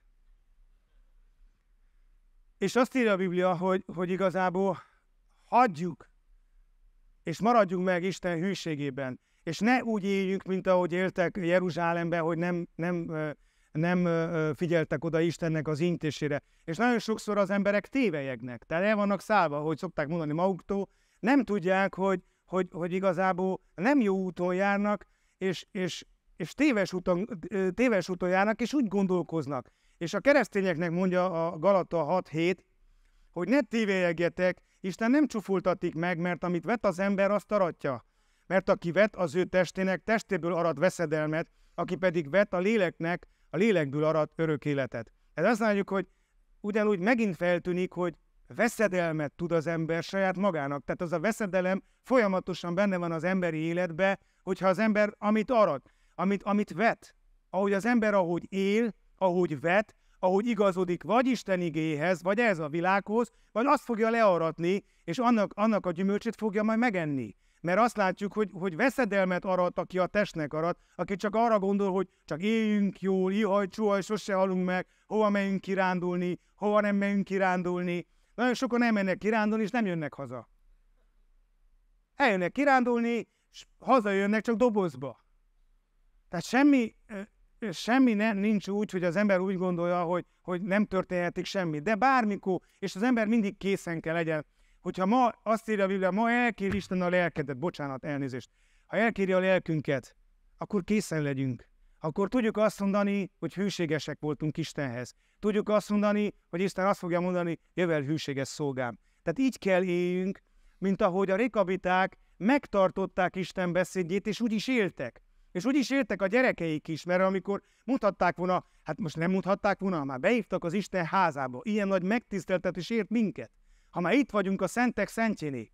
És azt írja a Biblia, hogy, hogy igazából hagyjuk, és maradjunk meg Isten hűségében és ne úgy éljünk, mint ahogy éltek Jeruzsálemben, hogy nem, nem, nem figyeltek oda Istennek az intésére. És nagyon sokszor az emberek tévejegnek, tehát el vannak szállva, hogy szokták mondani maguktól, nem tudják, hogy, hogy, hogy igazából nem jó úton járnak, és, és, és téves, úton, téves úton járnak, és úgy gondolkoznak. És a keresztényeknek mondja a Galata 6-7, hogy ne tévejegjetek, Isten nem csúfoltatik meg, mert amit vet az ember, azt aratja mert aki vet, az ő testének testéből arad veszedelmet, aki pedig vet a léleknek, a lélekből arad örök életet. Ez azt látjuk, hogy ugyanúgy megint feltűnik, hogy veszedelmet tud az ember saját magának. Tehát az a veszedelem folyamatosan benne van az emberi életbe, hogyha az ember amit arad, amit, amit vet, ahogy az ember ahogy él, ahogy vet, ahogy igazodik vagy Isten igéhez, vagy ez a világhoz, vagy azt fogja learatni, és annak, annak a gyümölcsét fogja majd megenni. Mert azt látjuk, hogy, hogy veszedelmet arat, aki a testnek arat, aki csak arra gondol, hogy csak éljünk jól, ihaj, csuhaj, sose halunk meg, hova megyünk kirándulni, hova nem megyünk kirándulni. Nagyon sokan nem mennek kirándulni, és nem jönnek haza. Eljönnek kirándulni, és hazajönnek csak dobozba. Tehát semmi, semmi ne, nincs úgy, hogy az ember úgy gondolja, hogy, hogy nem történhetik semmi. De bármikor, és az ember mindig készen kell legyen Hogyha ma azt írja a Biblia, ma elkér Isten a lelkedet, bocsánat, elnézést. Ha elkéri a lelkünket, akkor készen legyünk. Akkor tudjuk azt mondani, hogy hűségesek voltunk Istenhez. Tudjuk azt mondani, hogy Isten azt fogja mondani, jövel hűséges szolgám. Tehát így kell éljünk, mint ahogy a rekabiták megtartották Isten beszédjét, és úgy is éltek. És úgy is éltek a gyerekeik is, mert amikor mutatták volna, hát most nem mutatták volna, már beívtak az Isten házába. Ilyen nagy megtiszteltetés ért minket. Ha már itt vagyunk a Szentek Szentjéné,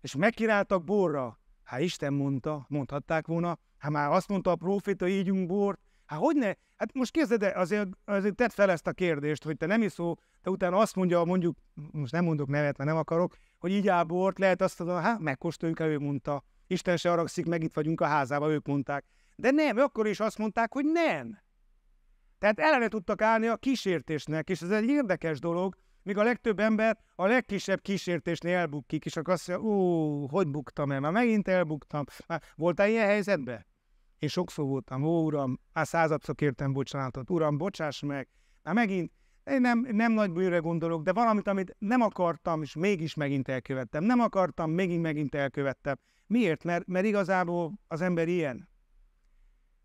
és megkiráltak borra, hát Isten mondta, mondhatták volna, hát már azt mondta a proféta, ígyünk bort, hát hogy ne? Hát most kérdezed, de azért, azért tedd fel ezt a kérdést, hogy te nem iszol, de utána azt mondja, mondjuk, most nem mondok nevet, mert nem akarok, hogy így áll bort, lehet azt mondani, hát megkóstoljuk, ő mondta. Isten se aragszik, meg itt vagyunk a házában, ők mondták. De nem, akkor is azt mondták, hogy nem. Tehát ellene tudtak állni a kísértésnek, és ez egy érdekes dolog, míg a legtöbb ember a legkisebb kísértésnél elbukkik, és akkor azt mondja, ó, hogy buktam el, már megint elbuktam. Már voltál ilyen helyzetben? Én sokszor voltam, ó, uram, már századszor kértem bocsánatot, uram, bocsáss meg, már megint, én nem, nem nagy bűnre gondolok, de valamit, amit nem akartam, és mégis megint elkövettem. Nem akartam, mégis megint elkövettem. Miért? Mert, mert igazából az ember ilyen.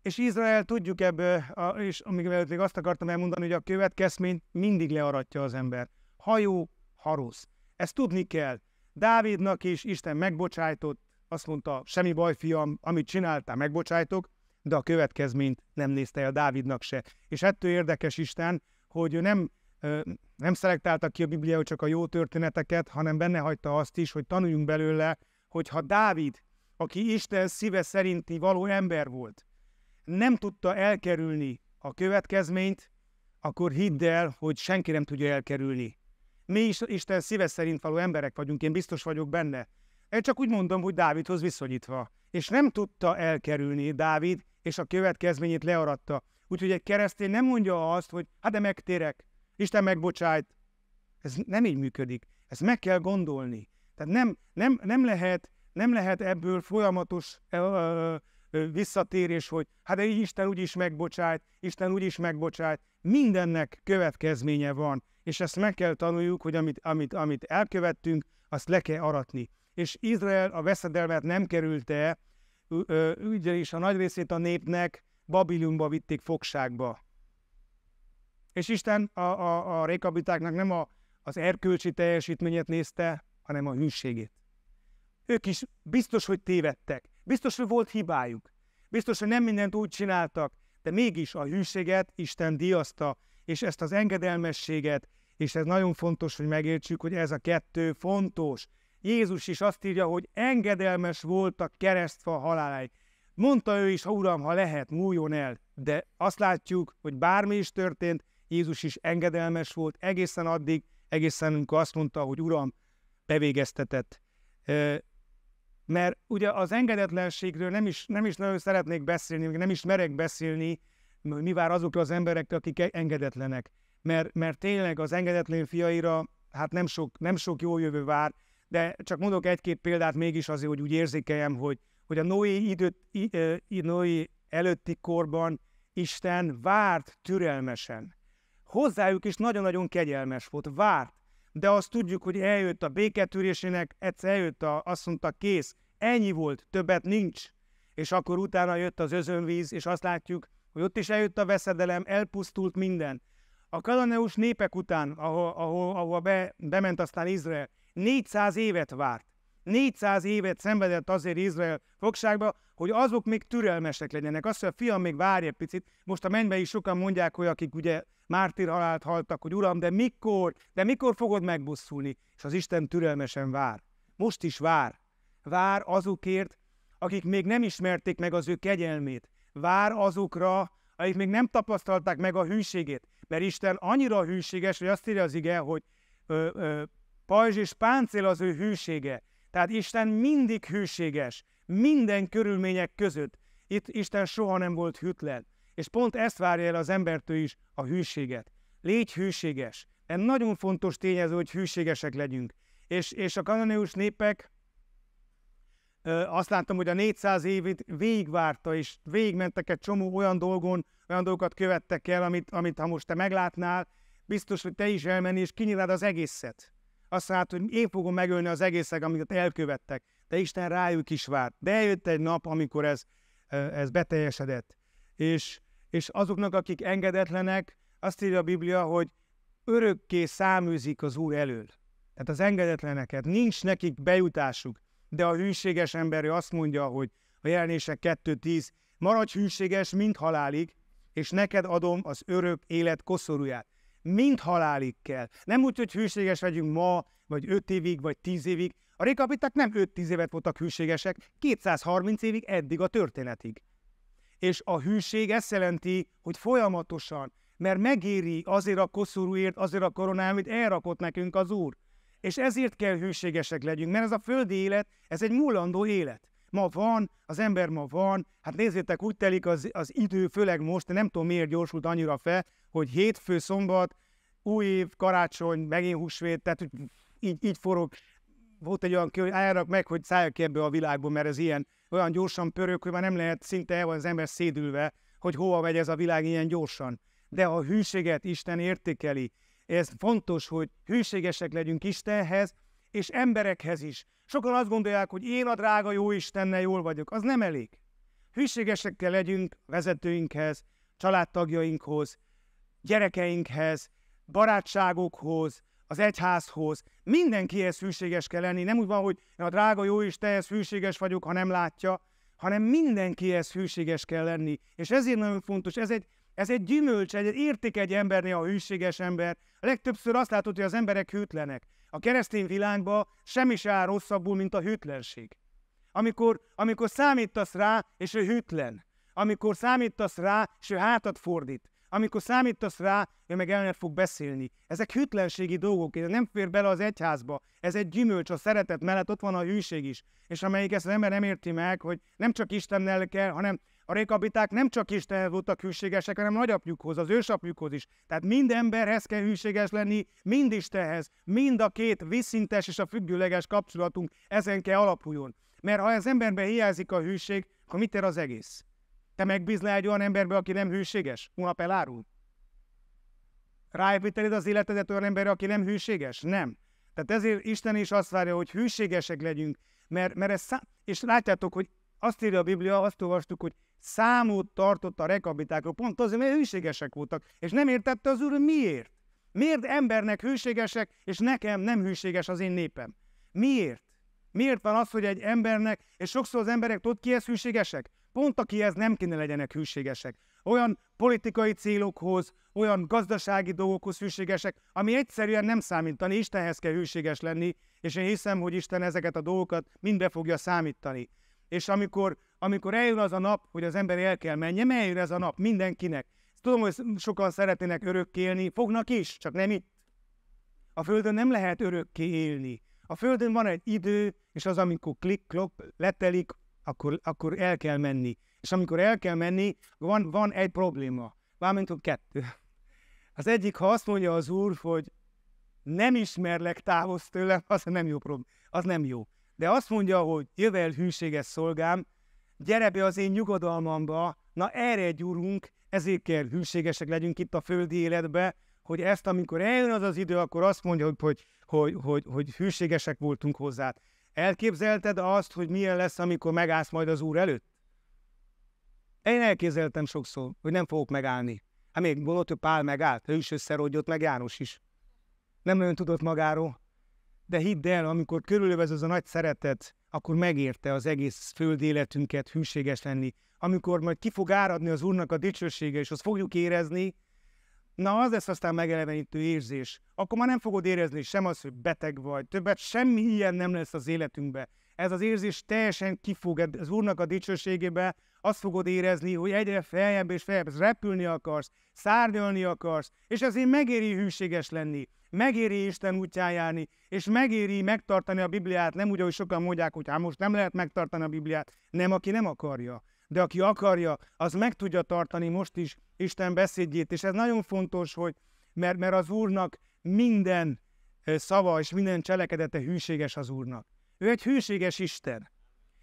És Izrael tudjuk ebből, és amíg még azt akartam elmondani, hogy a következmény mindig learatja az ember hajó, harusz. Ezt tudni kell. Dávidnak is Isten megbocsájtott, azt mondta, semmi baj fiam, amit csináltál, megbocsájtok, de a következményt nem nézte el Dávidnak se. És ettől érdekes Isten, hogy ő nem, nem szelektálta ki a hogy csak a jó történeteket, hanem benne hagyta azt is, hogy tanuljunk belőle, hogy ha Dávid, aki Isten szíve szerinti való ember volt, nem tudta elkerülni a következményt, akkor hidd el, hogy senki nem tudja elkerülni mi is Isten szíve szerint való emberek vagyunk, én biztos vagyok benne. Én csak úgy mondom, hogy Dávidhoz viszonyítva. És nem tudta elkerülni Dávid, és a következményét learatta. Úgyhogy egy keresztény nem mondja azt, hogy hát de megtérek, Isten megbocsájt. Ez nem így működik. Ezt meg kell gondolni. Tehát nem, nem, nem, lehet, nem lehet ebből folyamatos ö, ö, visszatérés, hogy hát de Isten úgyis megbocsájt, Isten úgyis megbocsájt mindennek következménye van, és ezt meg kell tanuljuk, hogy amit, amit, amit elkövettünk, azt le kell aratni. És Izrael a veszedelmet nem kerülte, ugyanis a nagy részét a népnek Babilonba vitték fogságba. És Isten a, a, a rékabitáknak nem a, az erkölcsi teljesítményet nézte, hanem a hűségét. Ők is biztos, hogy tévedtek, biztos, hogy volt hibájuk, biztos, hogy nem mindent úgy csináltak, de mégis a hűséget Isten díjazta, és ezt az engedelmességet, és ez nagyon fontos, hogy megértsük, hogy ez a kettő fontos. Jézus is azt írja, hogy engedelmes volt a keresztfa haláláig. Mondta ő is, ha uram, ha lehet, múljon el. De azt látjuk, hogy bármi is történt, Jézus is engedelmes volt egészen addig, egészen amikor azt mondta, hogy uram, bevégeztetett mert ugye az engedetlenségről nem is, nem is nagyon szeretnék beszélni, nem is merek beszélni, mi vár azokra az emberekre, akik e-, engedetlenek. Mert, mert tényleg az engedetlen fiaira hát nem sok, nem sok jó jövő vár, de csak mondok egy-két példát mégis azért, hogy úgy érzékeljem, hogy, hogy a Noé, időt, i, i, Noé előtti korban Isten várt türelmesen. Hozzájuk is nagyon-nagyon kegyelmes volt, várt de azt tudjuk, hogy eljött a béketűrésének, egyszer eljött a, azt mondta, kész, ennyi volt, többet nincs. És akkor utána jött az özönvíz, és azt látjuk, hogy ott is eljött a veszedelem, elpusztult minden. A kananeus népek után, ahol, ahol, ahol be, bement aztán Izrael, 400 évet várt. 400 évet szenvedett azért Izrael fogságba, hogy azok még türelmesek legyenek. Azt, hogy a fiam még várj egy picit, most a mennybe is sokan mondják, hogy akik ugye mártír halált haltak, hogy uram, de mikor, de mikor fogod megbosszulni? És az Isten türelmesen vár. Most is vár. Vár azokért, akik még nem ismerték meg az ő kegyelmét. Vár azokra, akik még nem tapasztalták meg a hűségét. Mert Isten annyira hűséges, hogy azt írja az ige, hogy ö, ö, pajzs és páncél az ő hűsége tehát Isten mindig hűséges, minden körülmények között. Itt Isten soha nem volt hűtlen. És pont ezt várja el az embertől is, a hűséget. Légy hűséges. Ez nagyon fontos tényező, hogy hűségesek legyünk. És, és a kananéus népek, ö, azt láttam, hogy a 400 évét végigvárta, és végigmentek egy csomó olyan dolgon, olyan dolgokat követtek el, amit, amit ha most te meglátnál, biztos, hogy te is elmenni, és kinyílád az egészet. Azt hát, hogy én fogom megölni az egészek, amiket elkövettek. De Isten rájuk is várt. De eljött egy nap, amikor ez, ez beteljesedett. És, és azoknak, akik engedetlenek, azt írja a Biblia, hogy örökké száműzik az Úr elől. Tehát az engedetleneket, nincs nekik bejutásuk. De a hűséges emberi azt mondja, hogy a jelenések 2.10, maradj hűséges, mint halálig, és neked adom az örök élet koszorúját mind halálig kell. Nem úgy, hogy hűséges vagyunk ma, vagy 5 évig, vagy 10 évig. A rékapiták nem 5-10 évet voltak hűségesek, 230 évig eddig a történetig. És a hűség ezt jelenti, hogy folyamatosan, mert megéri azért a koszorúért, azért a koronáért amit elrakott nekünk az Úr. És ezért kell hűségesek legyünk, mert ez a földi élet, ez egy múlandó élet. Ma van, az ember ma van, hát nézzétek, úgy telik az, az idő, főleg most, nem tudom miért gyorsult annyira fel, hogy hétfő, szombat, új év, karácsony, megint húsvét, tehát így, így forog. Volt egy olyan ki, hogy álljanak meg, hogy szálljak ki a világba mert ez ilyen olyan gyorsan pörög, hogy már nem lehet szinte el van az ember szédülve, hogy hova megy ez a világ ilyen gyorsan. De a hűséget Isten értékeli. Ez fontos, hogy hűségesek legyünk Istenhez, és emberekhez is. Sokan azt gondolják, hogy én a drága jó Istenne jól vagyok. Az nem elég. Hűségesekkel legyünk vezetőinkhez, családtagjainkhoz, gyerekeinkhez, barátságokhoz, az egyházhoz, mindenkihez hűséges kell lenni. Nem úgy van, hogy a drága jó tehez hűséges vagyok, ha nem látja, hanem mindenkihez hűséges kell lenni. És ezért nagyon fontos, ez egy, ez egy gyümölcs, egy, egy érték egy embernél a hűséges ember. A legtöbbször azt látod, hogy az emberek hűtlenek. A keresztény világban semmi se áll rosszabbul, mint a hűtlenség. Amikor, amikor számítasz rá, és ő hűtlen. Amikor számítasz rá, és ő hátat fordít. Amikor számítasz rá, ő meg ellenet fog beszélni. Ezek hűtlenségi dolgok, ez nem fér bele az egyházba. Ez egy gyümölcs, a szeretet mellett ott van a hűség is. És amelyik ezt az ember nem érti meg, hogy nem csak Istennel kell, hanem a rékabiták nem csak Istenhez voltak hűségesek, hanem nagyapjukhoz, az ősapjukhoz is. Tehát mind emberhez kell hűséges lenni, mind Istenhez, mind a két viszintes és a függőleges kapcsolatunk ezen kell alapuljon. Mert ha az emberben hiányzik a hűség, akkor mit ér az egész? Te megbízle egy olyan emberbe, aki nem hűséges? Hónap elárul? Ráépítened az életedet olyan emberre, aki nem hűséges? Nem. Tehát ezért Isten is azt várja, hogy hűségesek legyünk, mert, mert ez szá- és látjátok, hogy azt írja a Biblia, azt olvastuk, hogy számot tartott a rekabitákról, pont azért, mert hűségesek voltak, és nem értette az úr, miért. Miért embernek hűségesek, és nekem nem hűséges az én népem? Miért? Miért van az, hogy egy embernek, és sokszor az emberek tudod ez hűségesek? Pont ez nem kéne legyenek hűségesek. Olyan politikai célokhoz, olyan gazdasági dolgokhoz hűségesek, ami egyszerűen nem számítani, Istenhez kell hűséges lenni, és én hiszem, hogy Isten ezeket a dolgokat mind be fogja számítani. És amikor, amikor eljön az a nap, hogy az ember el kell menjen, eljön ez a nap mindenkinek. Tudom, hogy sokan szeretnének örökké élni, fognak is, csak nem itt. A Földön nem lehet örökké élni. A Földön van egy idő, és az, amikor klik-klop letelik, akkor, akkor el kell menni. És amikor el kell menni, van, van egy probléma. Mármint, a kettő. Az egyik, ha azt mondja az úr, hogy nem ismerlek, távozz tőle, az nem jó probléma. Az nem jó. De azt mondja, hogy jövel hűséges szolgám, gyere be az én nyugodalmamba, na erre egy ezért kell hűségesek legyünk itt a földi életbe, hogy ezt, amikor eljön az az idő, akkor azt mondja, hogy, hogy hogy, hogy, hogy hűségesek voltunk hozzá. Elképzelted azt, hogy milyen lesz, amikor megállsz majd az Úr előtt? Én elképzeltem sokszor, hogy nem fogok megállni. Hát még hogy Pál megállt, ő is összerodjott, meg János is. Nem nagyon tudott magáról. De hidd el, amikor körülövez az a nagy szeretet, akkor megérte az egész föld életünket hűséges lenni. Amikor majd ki fog áradni az Úrnak a dicsősége, és azt fogjuk érezni, Na, az lesz aztán megelevenítő érzés. Akkor már nem fogod érezni sem az, hogy beteg vagy, többet semmi ilyen nem lesz az életünkbe. Ez az érzés teljesen kifog az Úrnak a dicsőségébe, azt fogod érezni, hogy egyre feljebb és feljebb repülni akarsz, szárnyalni akarsz, és ezért megéri hűséges lenni, megéri Isten útján járni, és megéri megtartani a Bibliát, nem úgy, ahogy sokan mondják, hogy hát most nem lehet megtartani a Bibliát, nem, aki nem akarja de aki akarja, az meg tudja tartani most is Isten beszédjét. És ez nagyon fontos, hogy mert, mert az Úrnak minden szava és minden cselekedete hűséges az Úrnak. Ő egy hűséges Isten.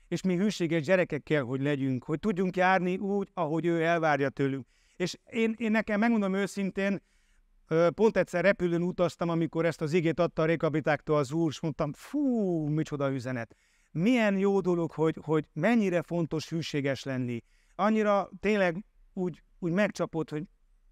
És mi hűséges gyerekek kell, hogy legyünk, hogy tudjunk járni úgy, ahogy ő elvárja tőlünk. És én, én nekem megmondom őszintén, pont egyszer repülőn utaztam, amikor ezt az igét adta a rékabitáktól az úr, és mondtam, fú, micsoda üzenet milyen jó dolog, hogy, hogy mennyire fontos hűséges lenni. Annyira tényleg úgy, úgy megcsapott, hogy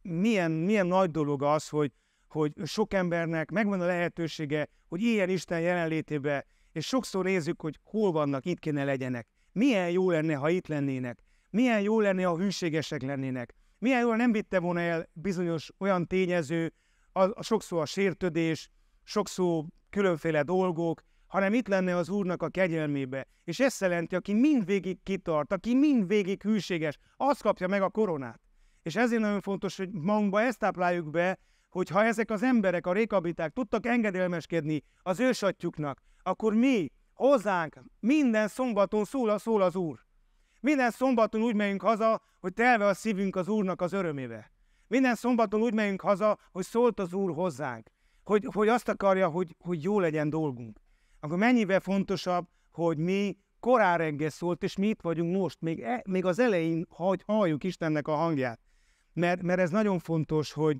milyen, milyen nagy dolog az, hogy, hogy sok embernek megvan a lehetősége, hogy ilyen Isten jelenlétébe, és sokszor nézzük, hogy hol vannak, itt kéne legyenek. Milyen jó lenne, ha itt lennének. Milyen jó lenne, ha hűségesek lennének. Milyen jól nem vitte volna el bizonyos olyan tényező, a, a sokszor a sértődés, sokszor különféle dolgok, hanem itt lenne az Úrnak a kegyelmébe. És ez jelenti, aki mindvégig kitart, aki mindvégig hűséges, az kapja meg a koronát. És ezért nagyon fontos, hogy magunkba ezt tápláljuk be, hogy ha ezek az emberek, a rékabiták tudtak engedelmeskedni az ősatjuknak, akkor mi, hozzánk, minden szombaton szól, a szól az Úr. Minden szombaton úgy megyünk haza, hogy telve a szívünk az Úrnak az örömébe. Minden szombaton úgy megyünk haza, hogy szólt az Úr hozzánk, hogy, hogy azt akarja, hogy, hogy jó legyen dolgunk akkor mennyivel fontosabb, hogy mi korán reggel szólt, és mi itt vagyunk most, még, e, még az elején hagy, halljuk Istennek a hangját. Mert, mert ez nagyon fontos, hogy,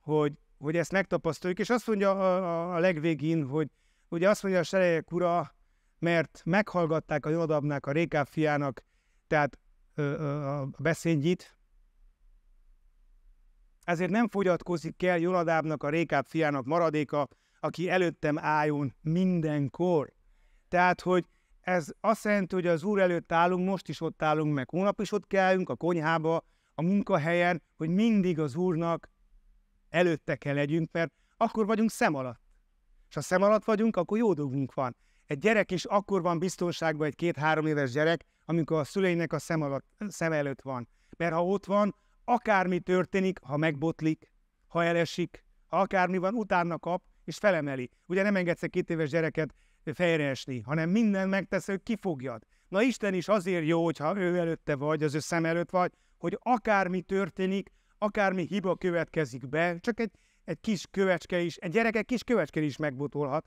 hogy, hogy ezt megtapasztaljuk. És azt mondja a, a, a legvégén, hogy ugye azt mondja a selejek ura, mert meghallgatták a Jodabnak, a Rékáv fiának, tehát ö, ö, a beszédjét, ezért nem fogyatkozik el Jonadábnak, a Rékáb fiának maradéka, aki előttem álljon mindenkor. Tehát, hogy ez azt jelenti, hogy az Úr előtt állunk, most is ott állunk, meg hónap is ott kellünk, a konyhába, a munkahelyen, hogy mindig az Úrnak előtte kell legyünk, mert akkor vagyunk szem alatt. És ha szem alatt vagyunk, akkor jó dolgunk van. Egy gyerek is akkor van biztonságban, egy két-három éves gyerek, amikor a szüleinek a szem, alatt, szem előtt van. Mert ha ott van, akármi történik, ha megbotlik, ha elesik, ha akármi van, utána kap, és felemeli. Ugye nem engedsz egy két éves gyereket fejre esni, hanem minden megtesz, hogy kifogjad. Na Isten is azért jó, hogyha ő előtte vagy, az ő szem előtt vagy, hogy akármi történik, akármi hiba következik be, csak egy, egy kis kövecske is, egy gyerek egy kis kövecske is megbotolhat,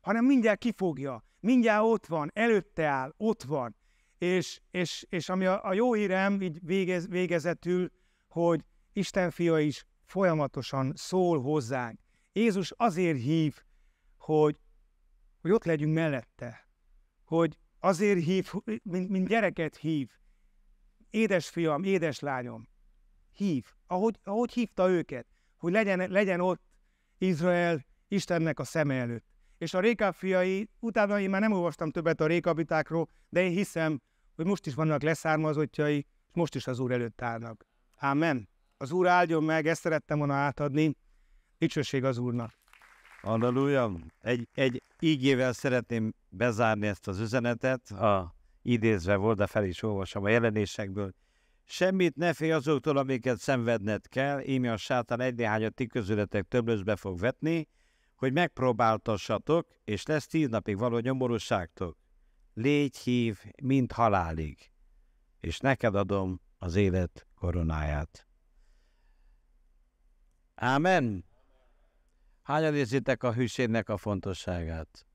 hanem mindjárt kifogja, mindjárt ott van, előtte áll, ott van. És, és, és ami a, a jó hírem így végez, végezetül, hogy Isten fia is folyamatosan szól hozzánk. Jézus azért hív, hogy, hogy ott legyünk mellette, hogy azért hív, mint, mint gyereket hív. Édesfiam, édeslányom, hív, ahogy, ahogy hívta őket, hogy legyen, legyen ott Izrael Istennek a szeme előtt. És a Rékab fiai, utána én már nem olvastam többet a Rékabitákról, de én hiszem, hogy most is vannak leszármazottjai, és most is az Úr előtt állnak. Amen. Az Úr áldjon meg, ezt szerettem volna átadni. Dicsőség az Úrnak! Halleluja! Egy, egy ígével szeretném bezárni ezt az üzenetet, a idézve volt, de fel is olvasom a jelenésekből. Semmit ne félj azoktól, amiket szenvedned kell, émi a sátán egy néhányat ti közületek többözbe fog vetni, hogy megpróbáltassatok, és lesz tíz napig való nyomorúságtok. Légy hív, mint halálig, és neked adom az élet koronáját. Amen. Hányan érzitek a hűségnek a fontosságát?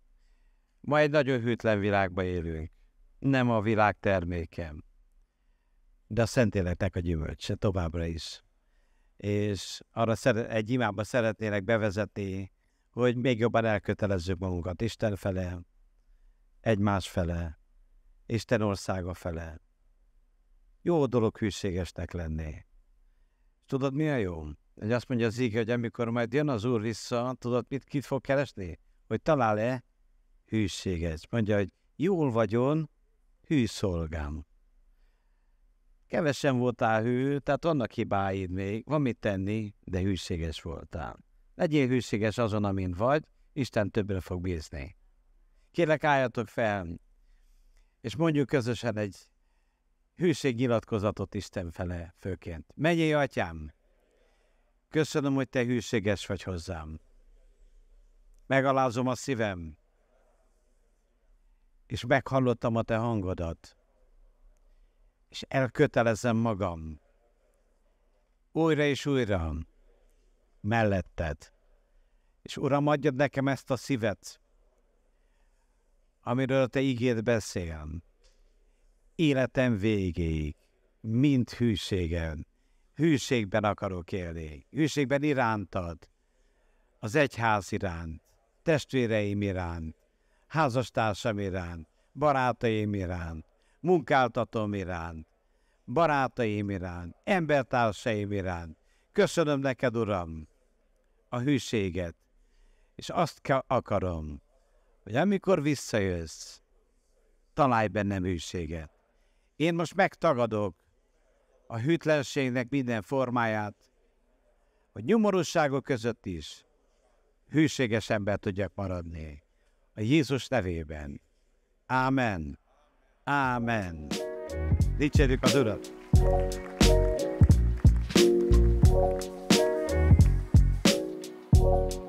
Ma egy nagyon hűtlen világban élünk. Nem a világ termékem. De a életek a gyümölcse továbbra is. És arra szeret, egy imába szeretnének bevezetni, hogy még jobban elkötelezzük magunkat Isten fele, egymás fele, Isten országa fele. Jó dolog hűségesnek lenni. És tudod, mi a jó? hogy azt mondja az ég, hogy amikor majd jön az úr vissza, tudod, mit, kit fog keresni? Hogy talál-e hűséges. Mondja, hogy jól vagyon, hű szolgám. Kevesen voltál hű, tehát vannak hibáid még, van mit tenni, de hűséges voltál. Legyél hűséges azon, amin vagy, Isten többre fog bízni. Kérlek, álljatok fel, és mondjuk közösen egy hűségnyilatkozatot Isten fele főként. Menjél, atyám! Köszönöm, hogy te hűséges vagy hozzám. Megalázom a szívem, és meghallottam a te hangodat, és elkötelezem magam újra és újra melletted. És Uram, adjad nekem ezt a szívet, amiről a Te ígéd beszél, életem végéig, mint hűségen, hűségben akarok élni, hűségben irántad, az egyház iránt, testvéreim iránt, házastársam iránt, barátaim iránt, munkáltatom iránt, barátaim iránt, embertársaim iránt. Köszönöm neked, Uram, a hűséget, és azt kell akarom, hogy amikor visszajössz, találj bennem hűséget. Én most megtagadok a hűtlenségnek minden formáját, hogy nyomorúságok között is hűséges ember tudjak maradni. A Jézus nevében. Ámen. Ámen. Dicsérjük az Urat! thank you